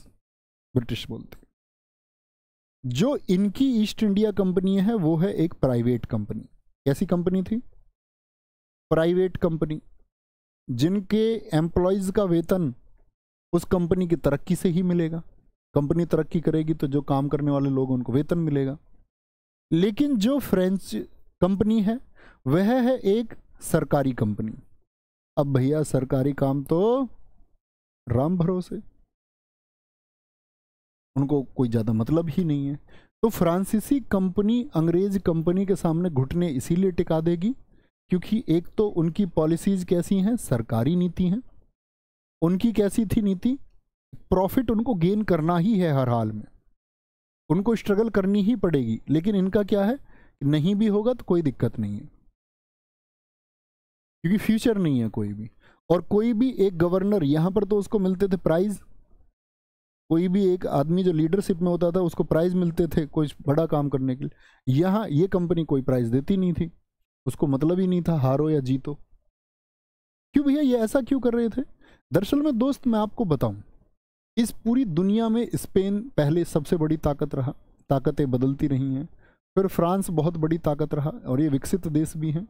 ब्रिटिश बोलते हैं जो इनकी ईस्ट इंडिया कंपनी है वो है एक प्राइवेट कंपनी कैसी कंपनी थी प्राइवेट कंपनी जिनके एम्प्लॉयज़ का वेतन उस कंपनी की तरक्की से ही मिलेगा कंपनी तरक्की करेगी तो जो काम करने वाले लोग उनको वेतन मिलेगा लेकिन जो फ्रेंच कंपनी है वह है एक सरकारी कंपनी अब भैया सरकारी काम तो राम भरोसे उनको कोई ज़्यादा मतलब ही नहीं है तो फ्रांसीसी कंपनी अंग्रेज कंपनी के सामने घुटने इसीलिए टिका देगी क्योंकि एक तो उनकी पॉलिसीज़ कैसी हैं सरकारी नीति हैं उनकी कैसी थी नीति प्रॉफिट उनको गेन करना ही है हर हाल में उनको स्ट्रगल करनी ही पड़ेगी लेकिन इनका क्या है नहीं भी होगा तो कोई दिक्कत नहीं है क्योंकि फ्यूचर नहीं है कोई भी और कोई भी एक गवर्नर यहां पर तो उसको मिलते थे प्राइज कोई भी एक आदमी जो लीडरशिप में होता था उसको प्राइज मिलते थे कोई बड़ा काम करने के लिए यहाँ ये कंपनी कोई प्राइज देती नहीं थी उसको मतलब ही नहीं था हारो या जीतो क्यों भैया ये ऐसा क्यों कर रहे थे दरअसल में दोस्त मैं आपको बताऊं इस पूरी दुनिया में स्पेन पहले सबसे बड़ी ताकत रहा ताकतें बदलती रही हैं फिर फ्रांस बहुत बड़ी ताकत रहा और ये विकसित देश भी हैं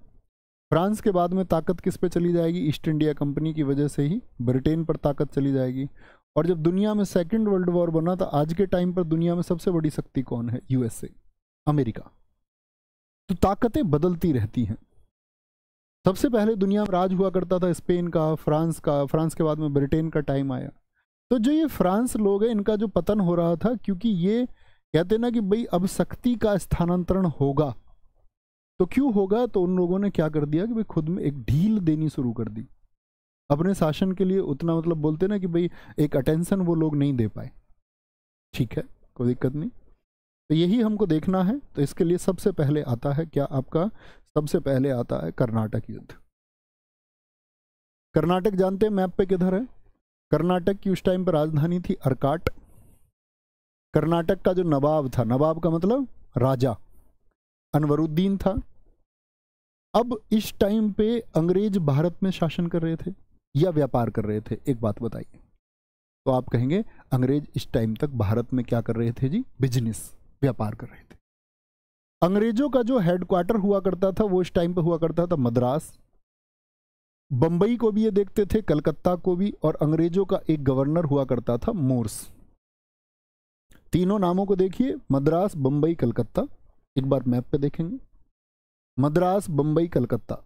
फ्रांस के बाद में ताकत किस पे चली जाएगी ईस्ट इंडिया कंपनी की वजह से ही ब्रिटेन पर ताकत चली जाएगी और जब दुनिया में सेकेंड वर्ल्ड वॉर बना तो आज के टाइम पर दुनिया में सबसे बड़ी शक्ति कौन है यूएसए अमेरिका तो ताकतें बदलती रहती हैं सबसे पहले दुनिया में राज हुआ करता था स्पेन का फ्रांस का फ्रांस के बाद में ब्रिटेन का टाइम आया तो जो ये फ्रांस लोग हैं इनका जो पतन हो रहा था क्योंकि ये कहते ना कि भाई अब शक्ति का स्थानांतरण होगा तो क्यों होगा तो उन लोगों ने क्या कर दिया कि भाई खुद में एक ढील देनी शुरू कर दी अपने शासन के लिए उतना मतलब बोलते ना कि भाई एक अटेंशन वो लोग नहीं दे पाए ठीक है कोई दिक्कत नहीं तो यही हमको देखना है तो इसके लिए सबसे पहले आता है क्या आपका सबसे पहले आता है कर्नाटक युद्ध कर्नाटक जानते हैं मैप पे किधर है कर्नाटक की उस टाइम पर राजधानी थी अरकाट कर्नाटक का जो नवाब था नवाब का मतलब राजा अनवरुद्दीन था अब इस टाइम पे अंग्रेज भारत में शासन कर रहे थे या व्यापार कर रहे थे एक बात बताइए तो आप कहेंगे अंग्रेज इस टाइम तक भारत में क्या कर रहे थे जी बिजनेस व्यापार कर रहे थे अंग्रेजों का जो हेडक्वार्टर हुआ करता था वो इस टाइम पे हुआ करता था मद्रास बंबई को भी ये देखते थे कलकत्ता को भी और अंग्रेजों का एक गवर्नर हुआ करता था मोर्स तीनों नामों को देखिए मद्रास बम्बई कलकत्ता एक बार मैप पे देखेंगे मद्रास बम्बई कलकत्ता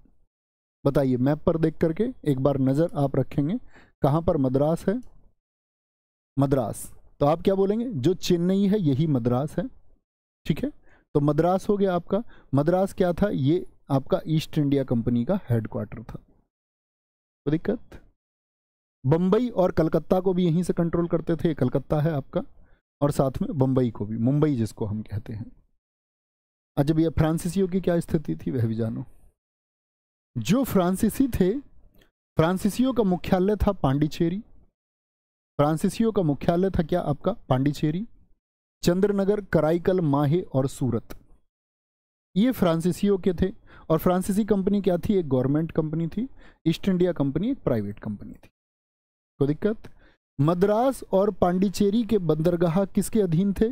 बताइए मैप पर देख करके एक बार नज़र आप रखेंगे कहां पर मद्रास है मद्रास तो आप क्या बोलेंगे जो चेन्नई है यही मद्रास है ठीक है तो मद्रास हो गया आपका मद्रास क्या था ये आपका ईस्ट इंडिया कंपनी का हेडक्वार्टर था कोई दिक्कत बम्बई और कलकत्ता को भी यहीं से कंट्रोल करते थे कलकत्ता है आपका और साथ में बम्बई को भी मुंबई जिसको हम कहते हैं अच्छा भैया फ्रांसीसियों की क्या स्थिति थी वह भी जानो जो फ्रांसीसी थे फ्रांसीसियों का मुख्यालय था पांडिचेरी फ्रांसीसियों का मुख्यालय था क्या आपका पांडिचेरी चंद्रनगर कराईकल माहे और सूरत ये फ्रांसीसियों के थे और फ्रांसीसी कंपनी क्या थी एक गवर्नमेंट कंपनी थी ईस्ट इंडिया कंपनी एक प्राइवेट कंपनी थी कोई दिक्कत मद्रास और पांडिचेरी के बंदरगाह किसके अधीन थे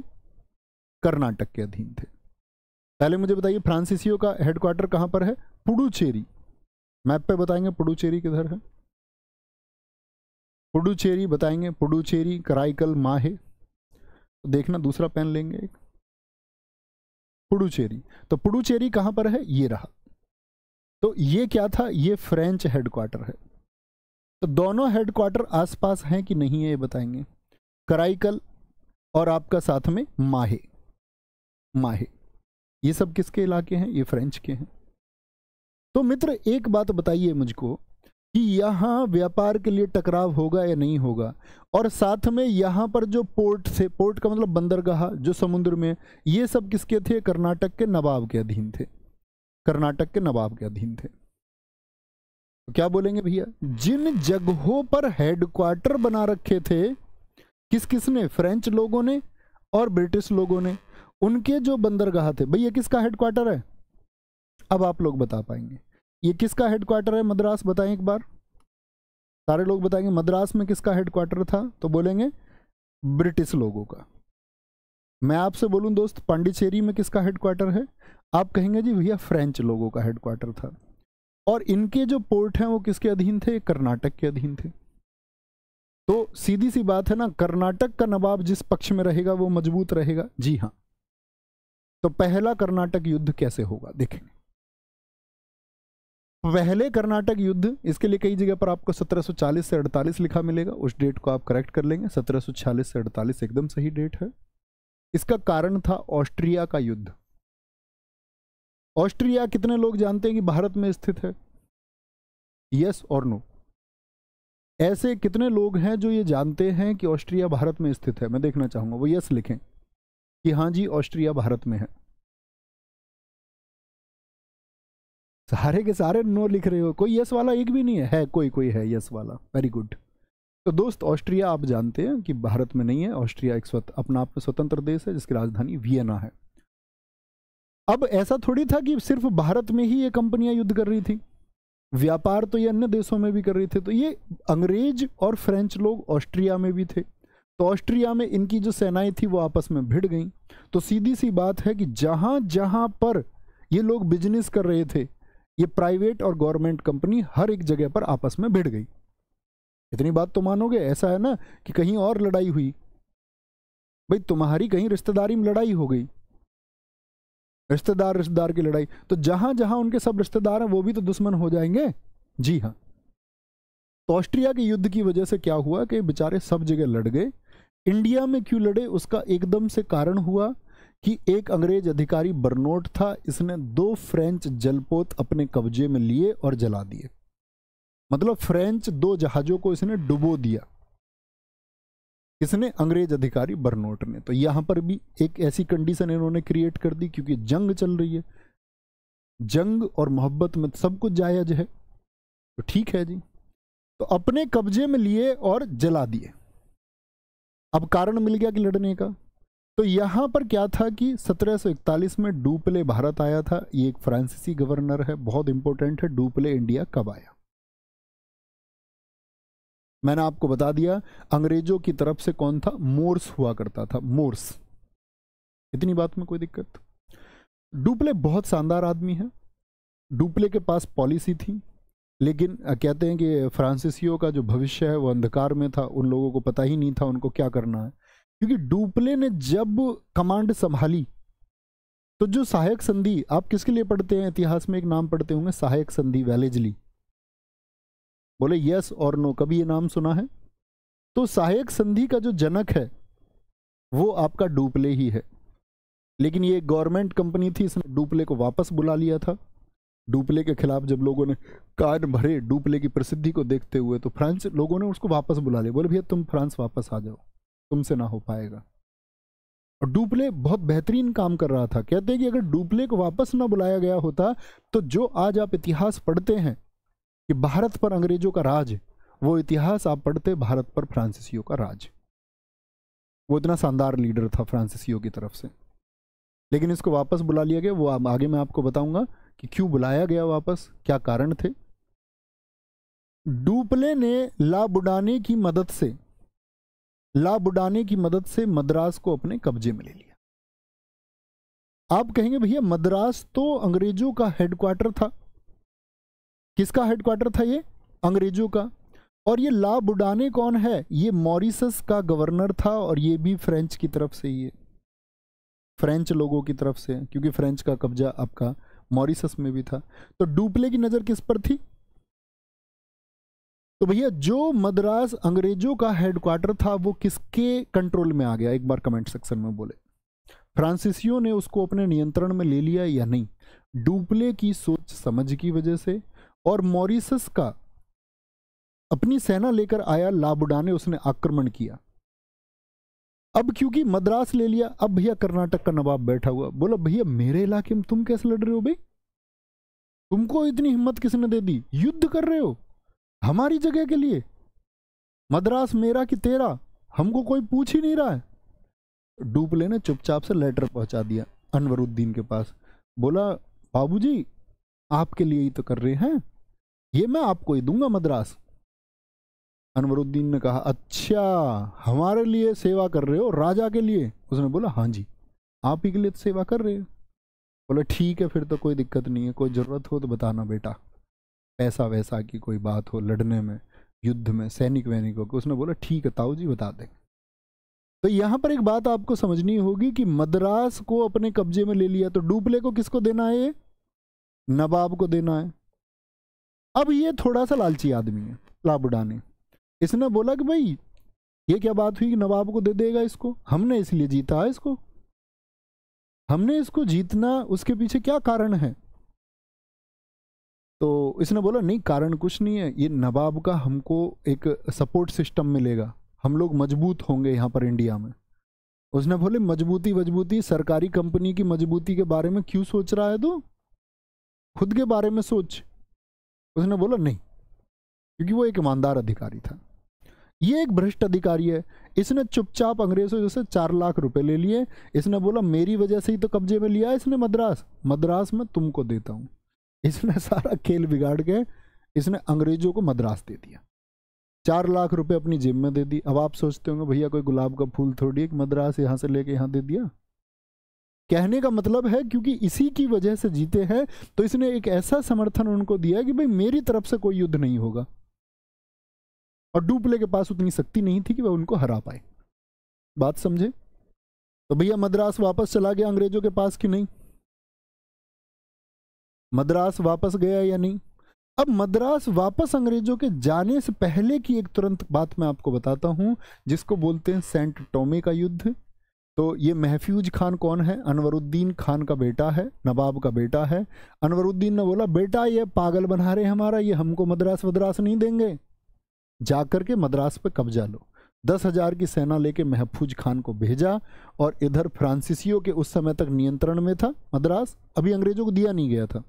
कर्नाटक के अधीन थे पहले मुझे बताइए फ्रांसीसियों का हेडक्वार्टर कहाँ पर है पुडुचेरी मैप पे बताएंगे पुडुचेरी किधर है पुडुचेरी बताएंगे पुडुचेरी कराईकल माहे तो देखना दूसरा पेन लेंगे एक पुडुचेरी तो पुडुचेरी कहां पर है ये रहा तो ये क्या था ये फ्रेंच हेडक्वार्टर है तो दोनों हेडक्वार्टर आसपास हैं कि नहीं है ये बताएंगे कराइकल और आपका साथ में माहे माहे ये सब किसके इलाके हैं ये फ्रेंच के हैं तो मित्र एक बात बताइए मुझको कि यहाँ व्यापार के लिए टकराव होगा या नहीं होगा और साथ में यहाँ पर जो पोर्ट थे पोर्ट का मतलब बंदरगाह जो समुद्र में ये सब किसके थे कर्नाटक के नवाब के अधीन थे कर्नाटक के नवाब के अधीन थे तो क्या बोलेंगे भैया जिन जगहों पर हेडक्वार्टर बना रखे थे किस किस ने फ्रेंच लोगों ने और ब्रिटिश लोगों ने उनके जो बंदरगाह थे भैया किसका हेडक्वार्टर है अब आप लोग बता पाएंगे ये किसका हेडक्वार्टर है मद्रास बताएं एक बार सारे लोग बताएंगे मद्रास में किसका हेडक्वार्टर था तो बोलेंगे ब्रिटिश लोगों का मैं आपसे बोलूं दोस्त पांडिचेरी में किसका हेडक्वार्टर है आप कहेंगे जी भैया फ्रेंच लोगों का हेडक्वार्टर था और इनके जो पोर्ट हैं वो किसके अधीन थे कर्नाटक के अधीन थे तो सीधी सी बात है ना कर्नाटक का नवाब जिस पक्ष में रहेगा वो मजबूत रहेगा जी हाँ तो पहला कर्नाटक युद्ध कैसे होगा देखेंगे पहले कर्नाटक युद्ध इसके लिए कई जगह पर आपको 1740 से 48 लिखा मिलेगा उस डेट को आप करेक्ट कर लेंगे 1746 से 48 एकदम सही डेट है इसका कारण था ऑस्ट्रिया का युद्ध ऑस्ट्रिया कितने लोग जानते हैं कि भारत में स्थित है यस और नो ऐसे कितने लोग हैं जो ये जानते हैं कि ऑस्ट्रिया भारत में स्थित है मैं देखना चाहूंगा वो यस लिखें कि हाँ जी ऑस्ट्रिया भारत में है सारे के सारे नो लिख रहे हो कोई यस वाला एक भी नहीं है, है कोई कोई है यस वाला वेरी गुड तो दोस्त ऑस्ट्रिया आप जानते हैं कि भारत में नहीं है ऑस्ट्रिया एक स्वत अपना आप में स्वतंत्र देश है जिसकी राजधानी वियना है अब ऐसा थोड़ी था कि सिर्फ भारत में ही ये कंपनियां युद्ध कर रही थी व्यापार तो ये अन्य देशों में भी कर रही थी तो ये अंग्रेज और फ्रेंच लोग ऑस्ट्रिया में भी थे तो ऑस्ट्रिया में इनकी जो सेनाएं थी वो आपस में भिड़ गई तो सीधी सी बात है कि जहां जहां पर ये लोग बिजनेस कर रहे थे ये प्राइवेट और गवर्नमेंट कंपनी हर एक जगह पर आपस में भिड़ गई इतनी बात तो मानोगे ऐसा है ना कि कहीं और लड़ाई हुई भाई तुम्हारी कहीं रिश्तेदारी में लड़ाई हो गई रिश्तेदार रिश्तेदार की लड़ाई तो जहां जहां उनके सब रिश्तेदार हैं वो भी तो दुश्मन हो जाएंगे जी हाँ तो ऑस्ट्रिया के युद्ध की वजह से क्या हुआ कि बेचारे सब जगह लड़ गए इंडिया में क्यों लड़े उसका एकदम से कारण हुआ कि एक अंग्रेज अधिकारी बर्नोट था इसने दो फ्रेंच जलपोत अपने कब्जे में लिए और जला दिए मतलब फ्रेंच दो जहाज़ों को इसने डुबो दिया किसने अंग्रेज अधिकारी बर्नोट ने तो यहां पर भी एक ऐसी कंडीशन इन्होंने क्रिएट कर दी क्योंकि जंग चल रही है जंग और मोहब्बत में सब कुछ जायज है तो ठीक है जी तो अपने कब्जे में लिए और जला दिए अब कारण मिल गया कि लड़ने का तो यहां पर क्या था कि 1741 में डूपले भारत आया था ये एक फ्रांसीसी गवर्नर है बहुत इंपॉर्टेंट है डूपले इंडिया कब आया मैंने आपको बता दिया अंग्रेजों की तरफ से कौन था मोर्स हुआ करता था मोर्स इतनी बात में कोई दिक्कत डुप्ले बहुत शानदार आदमी है डुप्ले के पास पॉलिसी थी लेकिन कहते हैं कि फ्रांसिसियो का जो भविष्य है वो अंधकार में था उन लोगों को पता ही नहीं था उनको क्या करना है क्योंकि डुप्ले ने जब कमांड संभाली तो जो सहायक संधि आप किसके लिए पढ़ते हैं इतिहास में एक नाम पढ़ते होंगे सहायक संधि वैलेजली बोले यस और नो कभी ये नाम सुना है तो सहायक संधि का जो जनक है वो आपका डुपले ही है लेकिन ये गवर्नमेंट कंपनी थी इसने डुपले को वापस बुला लिया था डुपले के खिलाफ जब लोगों ने कान भरे डुपले की प्रसिद्धि को देखते हुए तो फ्रांस लोगों ने उसको वापस बुला लिया बोले भैया तुम फ्रांस वापस आ जाओ तुमसे ना हो पाएगा और डुपले बहुत बेहतरीन काम कर रहा था कहते हैं कि अगर डुपले को वापस ना बुलाया गया होता तो जो आज आप इतिहास पढ़ते हैं कि भारत पर अंग्रेजों का राज वो इतिहास आप पढ़ते भारत पर फ्रांसिसियों का राज वो इतना शानदार लीडर था फ्रांसिसियों की तरफ से लेकिन इसको वापस बुला लिया गया वो आगे मैं आपको बताऊंगा कि क्यों बुलाया गया वापस क्या कारण थे डुपले ने ला बुडाने की मदद से ला बुडाने की मदद से मद्रास को अपने कब्जे में ले लिया आप कहेंगे भैया मद्रास तो अंग्रेजों का हेडक्वार्टर था किसका हेडक्वार्टर था ये अंग्रेजों का और ये ला बुडाने कौन है ये मॉरिसस का गवर्नर था और ये भी फ्रेंच की तरफ से ही है फ्रेंच लोगों की तरफ से क्योंकि फ्रेंच का कब्जा आपका मॉरिसस में भी था तो डुप्ले की नज़र किस पर थी तो भैया जो मद्रास अंग्रेजों का हेडक्वार्टर था वो किसके कंट्रोल में आ गया एक बार कमेंट सेक्शन में बोले फ्रांसिसियो ने उसको अपने नियंत्रण में ले लिया या नहीं डुप्ले की सोच समझ की वजह से और मॉरिसस का अपनी सेना लेकर आया लाबुडा ने उसने आक्रमण किया अब क्योंकि मद्रास ले लिया अब भैया कर्नाटक का नवाब बैठा हुआ बोला भैया मेरे इलाके में तुम कैसे लड़ रहे हो भाई तुमको इतनी हिम्मत किसने दे दी युद्ध कर रहे हो हमारी जगह के लिए मद्रास मेरा कि तेरा हमको कोई पूछ ही नहीं रहा है डूपले ने चुपचाप से लेटर पहुंचा दिया अनवरुद्दीन के पास बोला बाबूजी आपके लिए ही तो कर रहे हैं ये मैं आपको ही दूंगा मद्रास अनवरुद्दीन ने कहा अच्छा हमारे लिए सेवा कर रहे हो राजा के लिए उसने बोला हाँ जी आप ही के लिए तो सेवा कर रहे हो बोला ठीक है फिर तो कोई दिक्कत नहीं है कोई ज़रूरत हो तो बताना बेटा पैसा वैसा की कोई बात हो लड़ने में युद्ध में सैनिक वैनिकों को उसने बोला ठीक है ताऊ जी बता दें तो यहाँ पर एक बात आपको समझनी होगी कि मद्रास को अपने कब्जे में ले लिया तो डुबले को किसको देना है ये नवाब को देना है अब ये थोड़ा सा लालची आदमी है लाबुडा ने इसने बोला कि भाई ये क्या बात हुई कि नवाब को दे देगा इसको हमने इसलिए जीता है इसको हमने इसको जीतना उसके पीछे क्या कारण है तो इसने बोला नहीं कारण कुछ नहीं है ये नवाब का हमको एक सपोर्ट सिस्टम मिलेगा हम लोग मजबूत होंगे यहाँ पर इंडिया में उसने बोले मजबूती मजबूती सरकारी कंपनी की मजबूती के बारे में क्यों सोच रहा है तो खुद के बारे में सोच उसने बोला नहीं क्योंकि वो एक ईमानदार अधिकारी था ये एक भ्रष्ट अधिकारी है इसने चुपचाप अंग्रेजों से चार लाख रुपए ले लिए इसने बोला मेरी वजह से ही तो कब्जे में लिया इसने मद्रास मद्रास में तुमको देता हूं इसने [laughs] सारा खेल बिगाड़ के इसने अंग्रेजों को मद्रास दे दिया चार लाख रुपए अपनी जेब में दे दी अब आप सोचते होंगे भैया कोई गुलाब का फूल थोड़ी एक मद्रास यहाँ से लेके यहाँ दे दिया कहने का मतलब है क्योंकि इसी की वजह से जीते हैं तो इसने एक ऐसा समर्थन उनको दिया कि भाई मेरी तरफ से कोई युद्ध नहीं होगा और डुप्ले के पास उतनी शक्ति नहीं थी कि वह उनको हरा पाए बात समझे तो भैया मद्रास वापस चला गया अंग्रेजों के पास कि नहीं मद्रास वापस गया या नहीं अब मद्रास वापस अंग्रेजों के जाने से पहले की एक तुरंत बात मैं आपको बताता हूं जिसको बोलते हैं सेंट टोमे का युद्ध तो ये महफ्यूज खान कौन है अनवरुद्दीन खान का बेटा है नवाब का बेटा है अनवरुद्दीन ने बोला बेटा ये पागल बना रहे हमारा ये हमको मद्रास वद्रास नहीं देंगे जा करके मद्रास पे कब्जा लो दस हजार की सेना लेके महफूज खान को भेजा और इधर फ्रांसीसियों के उस समय तक नियंत्रण में था मद्रास अभी अंग्रेजों को दिया नहीं गया था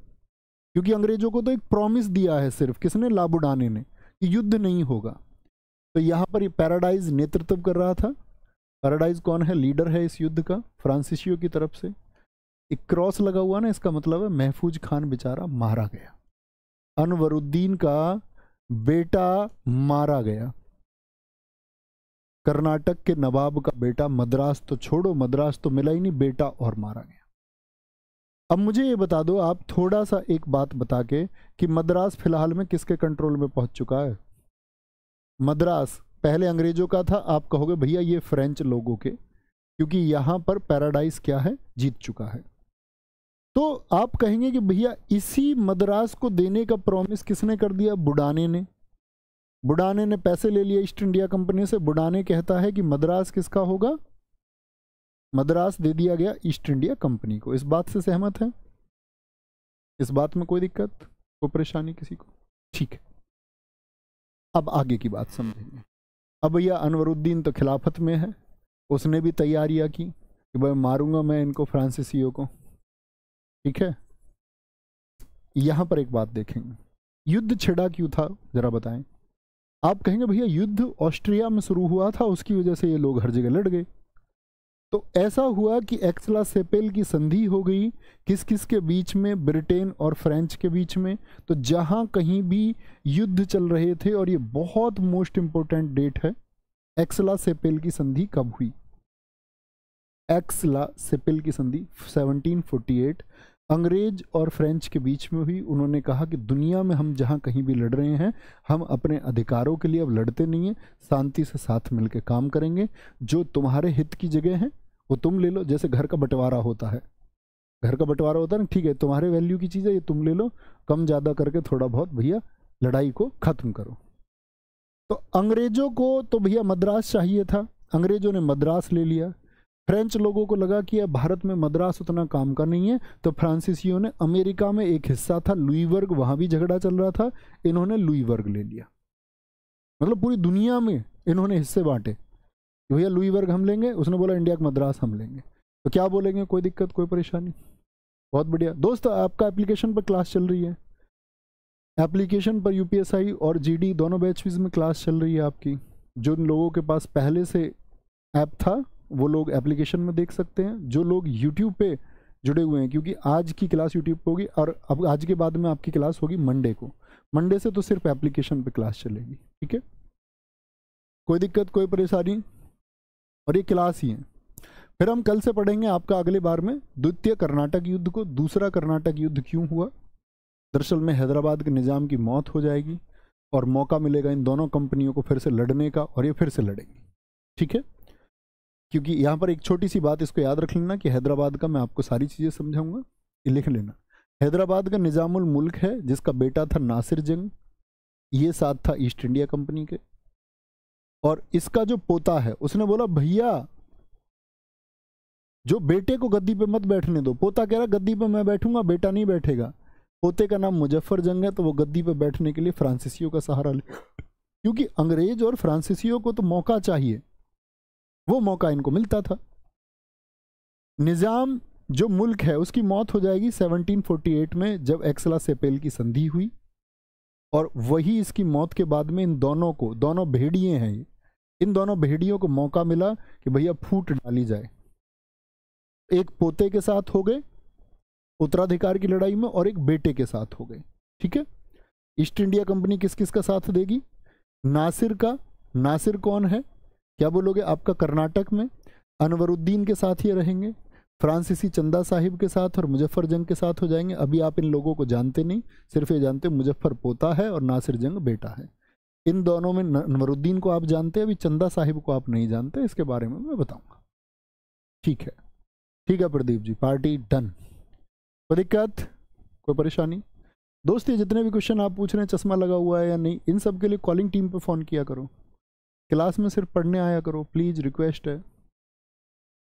क्योंकि अंग्रेजों को तो एक प्रॉमिस दिया है सिर्फ किसने लाबुडाने ने कि युद्ध नहीं होगा तो यहाँ पर ये पैराडाइज नेतृत्व कर रहा था पैराडाइज कौन है लीडर है इस युद्ध का फ्रांसिसियो की तरफ से एक क्रॉस लगा हुआ ना इसका मतलब है महफूज खान बेचारा मारा गया अनवरुद्दीन का बेटा मारा गया कर्नाटक के नवाब का बेटा मद्रास तो छोड़ो मद्रास तो मिला ही नहीं बेटा और मारा गया अब मुझे ये बता दो आप थोड़ा सा एक बात बता के कि मद्रास फिलहाल में किसके कंट्रोल में पहुंच चुका है मद्रास पहले अंग्रेजों का था आप कहोगे भैया ये फ्रेंच लोगों के क्योंकि यहां पर पैराडाइज क्या है जीत चुका है तो आप कहेंगे कि भैया इसी मद्रास को देने का प्रॉमिस किसने कर दिया बुडाने ने बुडाने ने पैसे ले लिए ईस्ट इंडिया कंपनी से बुडाने कहता है कि मद्रास किसका होगा मद्रास दे दिया गया ईस्ट इंडिया कंपनी को इस बात से सहमत है इस बात में कोई दिक्कत कोई परेशानी किसी को ठीक है अब आगे की बात समझेंगे अब यह अनवरुद्दीन तो खिलाफत में है उसने भी तैयारियाँ की कि भाई मारूंगा मैं इनको फ्रांसिसियो को ठीक है यहाँ पर एक बात देखेंगे युद्ध छिड़ा क्यों था ज़रा बताएं आप कहेंगे भैया युद्ध ऑस्ट्रिया में शुरू हुआ था उसकी वजह से ये लोग हर जगह लड़ गए तो ऐसा हुआ कि एक्सला सेपेल की संधि हो गई किस किस के बीच में ब्रिटेन और फ्रेंच के बीच में तो जहाँ कहीं भी युद्ध चल रहे थे और ये बहुत मोस्ट इम्पोर्टेंट डेट है एक्सला सेपेल की संधि कब हुई एक्सला सेपेल की संधि 1748 अंग्रेज और फ्रेंच के बीच में हुई उन्होंने कहा कि दुनिया में हम जहाँ कहीं भी लड़ रहे हैं हम अपने अधिकारों के लिए अब लड़ते नहीं हैं शांति से साथ मिलकर काम करेंगे जो तुम्हारे हित की जगह हैं वो तुम ले लो जैसे घर का बंटवारा होता है घर का बंटवारा होता है ना ठीक है तुम्हारे वैल्यू की चीज़ है ये तुम ले लो कम ज़्यादा करके थोड़ा बहुत भैया लड़ाई को ख़त्म करो तो अंग्रेज़ों को तो भैया मद्रास चाहिए था अंग्रेज़ों ने मद्रास ले लिया फ्रेंच लोगों को लगा कि अब भारत में मद्रास उतना काम का नहीं है तो फ्रांसीसियों ने अमेरिका में एक हिस्सा था लुईवर्ग वहाँ भी झगड़ा चल रहा था इन्होंने लुईवर्ग ले लिया मतलब पूरी दुनिया में इन्होंने हिस्से बांटे कि भैया लुईबर्ग हम लेंगे उसने बोला इंडिया का मद्रास हम लेंगे तो क्या बोलेंगे कोई दिक्कत कोई परेशानी बहुत बढ़िया दोस्त आपका एप्लीकेशन पर क्लास चल रही है एप्लीकेशन पर यू और जी दोनों बैचवीज में क्लास चल रही है आपकी जो लोगों के पास पहले से ऐप था वो लोग एप्लीकेशन में देख सकते हैं जो लोग यूट्यूब पे जुड़े हुए हैं क्योंकि आज की क्लास यूट्यूब पर होगी और अब आज के बाद में आपकी क्लास होगी मंडे को मंडे से तो सिर्फ एप्लीकेशन पे क्लास चलेगी ठीक है कोई दिक्कत कोई परेशानी और ये क्लास ही है फिर हम कल से पढ़ेंगे आपका अगले बार में द्वितीय कर्नाटक युद्ध को दूसरा कर्नाटक युद्ध क्यों हुआ दरअसल में हैदराबाद के निज़ाम की मौत हो जाएगी और मौका मिलेगा इन दोनों कंपनियों को फिर से लड़ने का और ये फिर से लड़ेंगी ठीक है क्योंकि यहाँ पर एक छोटी सी बात इसको याद रख लेना कि हैदराबाद का मैं आपको सारी चीज़ें समझाऊंगा ये लिख लेना हैदराबाद का निज़ामुल मुल्क है जिसका बेटा था नासिर जंग ये साथ था ईस्ट इंडिया कंपनी के और इसका जो पोता है उसने बोला भैया जो बेटे को गद्दी पे मत बैठने दो पोता कह रहा गद्दी पे मैं बैठूंगा बेटा नहीं बैठेगा पोते का नाम मुजफ्फर जंग है तो वो गद्दी पे बैठने के लिए फ्रांसीसियों का सहारा ले [laughs] क्योंकि अंग्रेज और फ्रांसीसियों को तो मौका चाहिए वो मौका इनको मिलता था निज़ाम जो मुल्क है उसकी मौत हो जाएगी 1748 में जब एक्सला सेपेल की संधि हुई और वही इसकी मौत के बाद में इन दोनों को दोनों भेड़िए हैं ये इन दोनों भेड़ियों को मौका मिला कि भैया फूट डाली जाए एक पोते के साथ हो गए उत्तराधिकार की लड़ाई में और एक बेटे के साथ हो गए ठीक है ईस्ट इंडिया कंपनी किस किस का साथ देगी नासिर का नासिर कौन है क्या बोलोगे आपका कर्नाटक में अनवरुद्दीन के साथ ये रहेंगे फ्रांसीसी चंदा साहिब के साथ और मुजफ्फर जंग के साथ हो जाएंगे अभी आप इन लोगों को जानते नहीं सिर्फ ये जानते मुजफ्फर पोता है और नासिर जंग बेटा है इन दोनों में नवरुद्दीन को आप जानते हैं अभी चंदा साहिब को आप नहीं जानते इसके बारे में मैं बताऊंगा ठीक है ठीक है प्रदीप जी पार्टी डन कोई दिक्कत कोई परेशानी दोस्त ये जितने भी क्वेश्चन आप पूछ रहे हैं चश्मा लगा हुआ है या नहीं इन सब के लिए कॉलिंग टीम पर फ़ोन किया करो क्लास में सिर्फ पढ़ने आया करो प्लीज़ रिक्वेस्ट है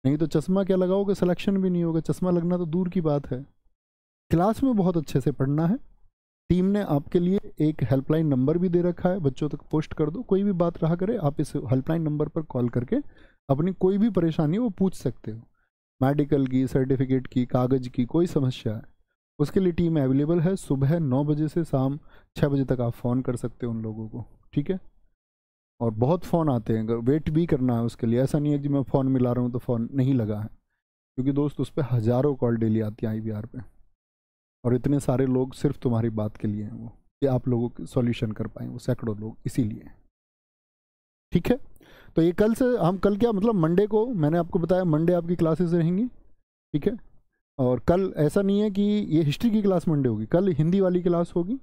नहीं तो चश्मा क्या लगाओगे सिलेक्शन भी नहीं होगा चश्मा लगना तो दूर की बात है क्लास में बहुत अच्छे से पढ़ना है टीम ने आपके लिए एक हेल्पलाइन नंबर भी दे रखा है बच्चों तक पोस्ट कर दो कोई भी बात रहा करे आप इस हेल्पलाइन नंबर पर कॉल करके अपनी कोई भी परेशानी वो पूछ सकते हो मेडिकल की सर्टिफिकेट की कागज़ की कोई समस्या है उसके लिए टीम अवेलेबल है सुबह नौ बजे से शाम छः बजे तक आप फ़ोन कर सकते हो उन लोगों को ठीक है और बहुत फ़ोन आते हैं अगर वेट भी करना है उसके लिए ऐसा नहीं है कि मैं फ़ोन मिला रहा हूँ तो फ़ोन नहीं लगा है क्योंकि दोस्त उस पर हज़ारों कॉल डेली आती हैं आई पे और इतने सारे लोग सिर्फ तुम्हारी बात के लिए हैं वो कि आप लोगों के सॉल्यूशन कर पाए वो सैकड़ों लोग इसीलिए ठीक है तो ये कल से हम कल क्या मतलब मंडे को मैंने आपको बताया मंडे आपकी क्लासेस रहेंगी ठीक है और कल ऐसा नहीं है कि ये हिस्ट्री की क्लास मंडे होगी कल हिंदी वाली क्लास होगी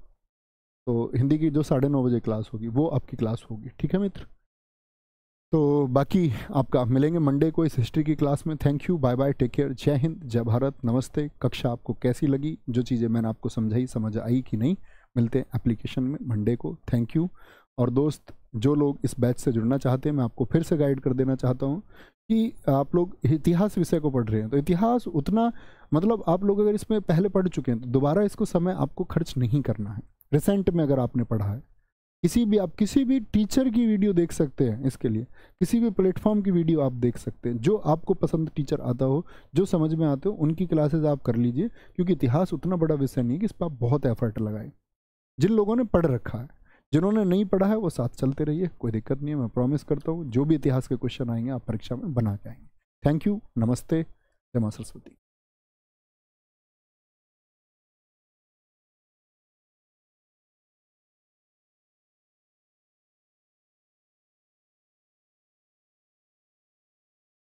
तो हिंदी की जो साढ़े नौ बजे क्लास होगी वो आपकी क्लास होगी ठीक है मित्र तो बाकी आपका मिलेंगे मंडे को इस हिस्ट्री की क्लास में thank you bye bye take care जय हिंद जय भारत नमस्ते कक्षा आपको कैसी लगी जो चीज़ें मैंने आपको समझाई समझ आई कि नहीं मिलते हैं एप्लीकेशन में मंडे को थैंक यू और दोस्त जो लोग इस बैच से जुड़ना चाहते हैं मैं आपको फिर से गाइड कर देना चाहता हूँ कि आप लोग इतिहास विषय को पढ़ रहे हैं तो इतिहास उतना मतलब आप लोग अगर इसमें पहले पढ़ चुके हैं तो दोबारा इसको समय आपको खर्च नहीं करना है रिसेंट में अगर आपने पढ़ा है किसी भी आप किसी भी टीचर की वीडियो देख सकते हैं इसके लिए किसी भी प्लेटफॉर्म की वीडियो आप देख सकते हैं जो आपको पसंद टीचर आता हो जो समझ में आते हो उनकी क्लासेज़ आप कर लीजिए क्योंकि इतिहास उतना बड़ा विषय नहीं कि इस पर आप बहुत एफर्ट लगाए जिन लोगों ने पढ़ रखा है जिन्होंने नहीं पढ़ा है वो साथ चलते रहिए कोई दिक्कत नहीं है मैं प्रॉमिस करता हूँ जो भी इतिहास के क्वेश्चन आएंगे आप परीक्षा में बना के आएंगे थैंक यू नमस्ते जमा सरस्वती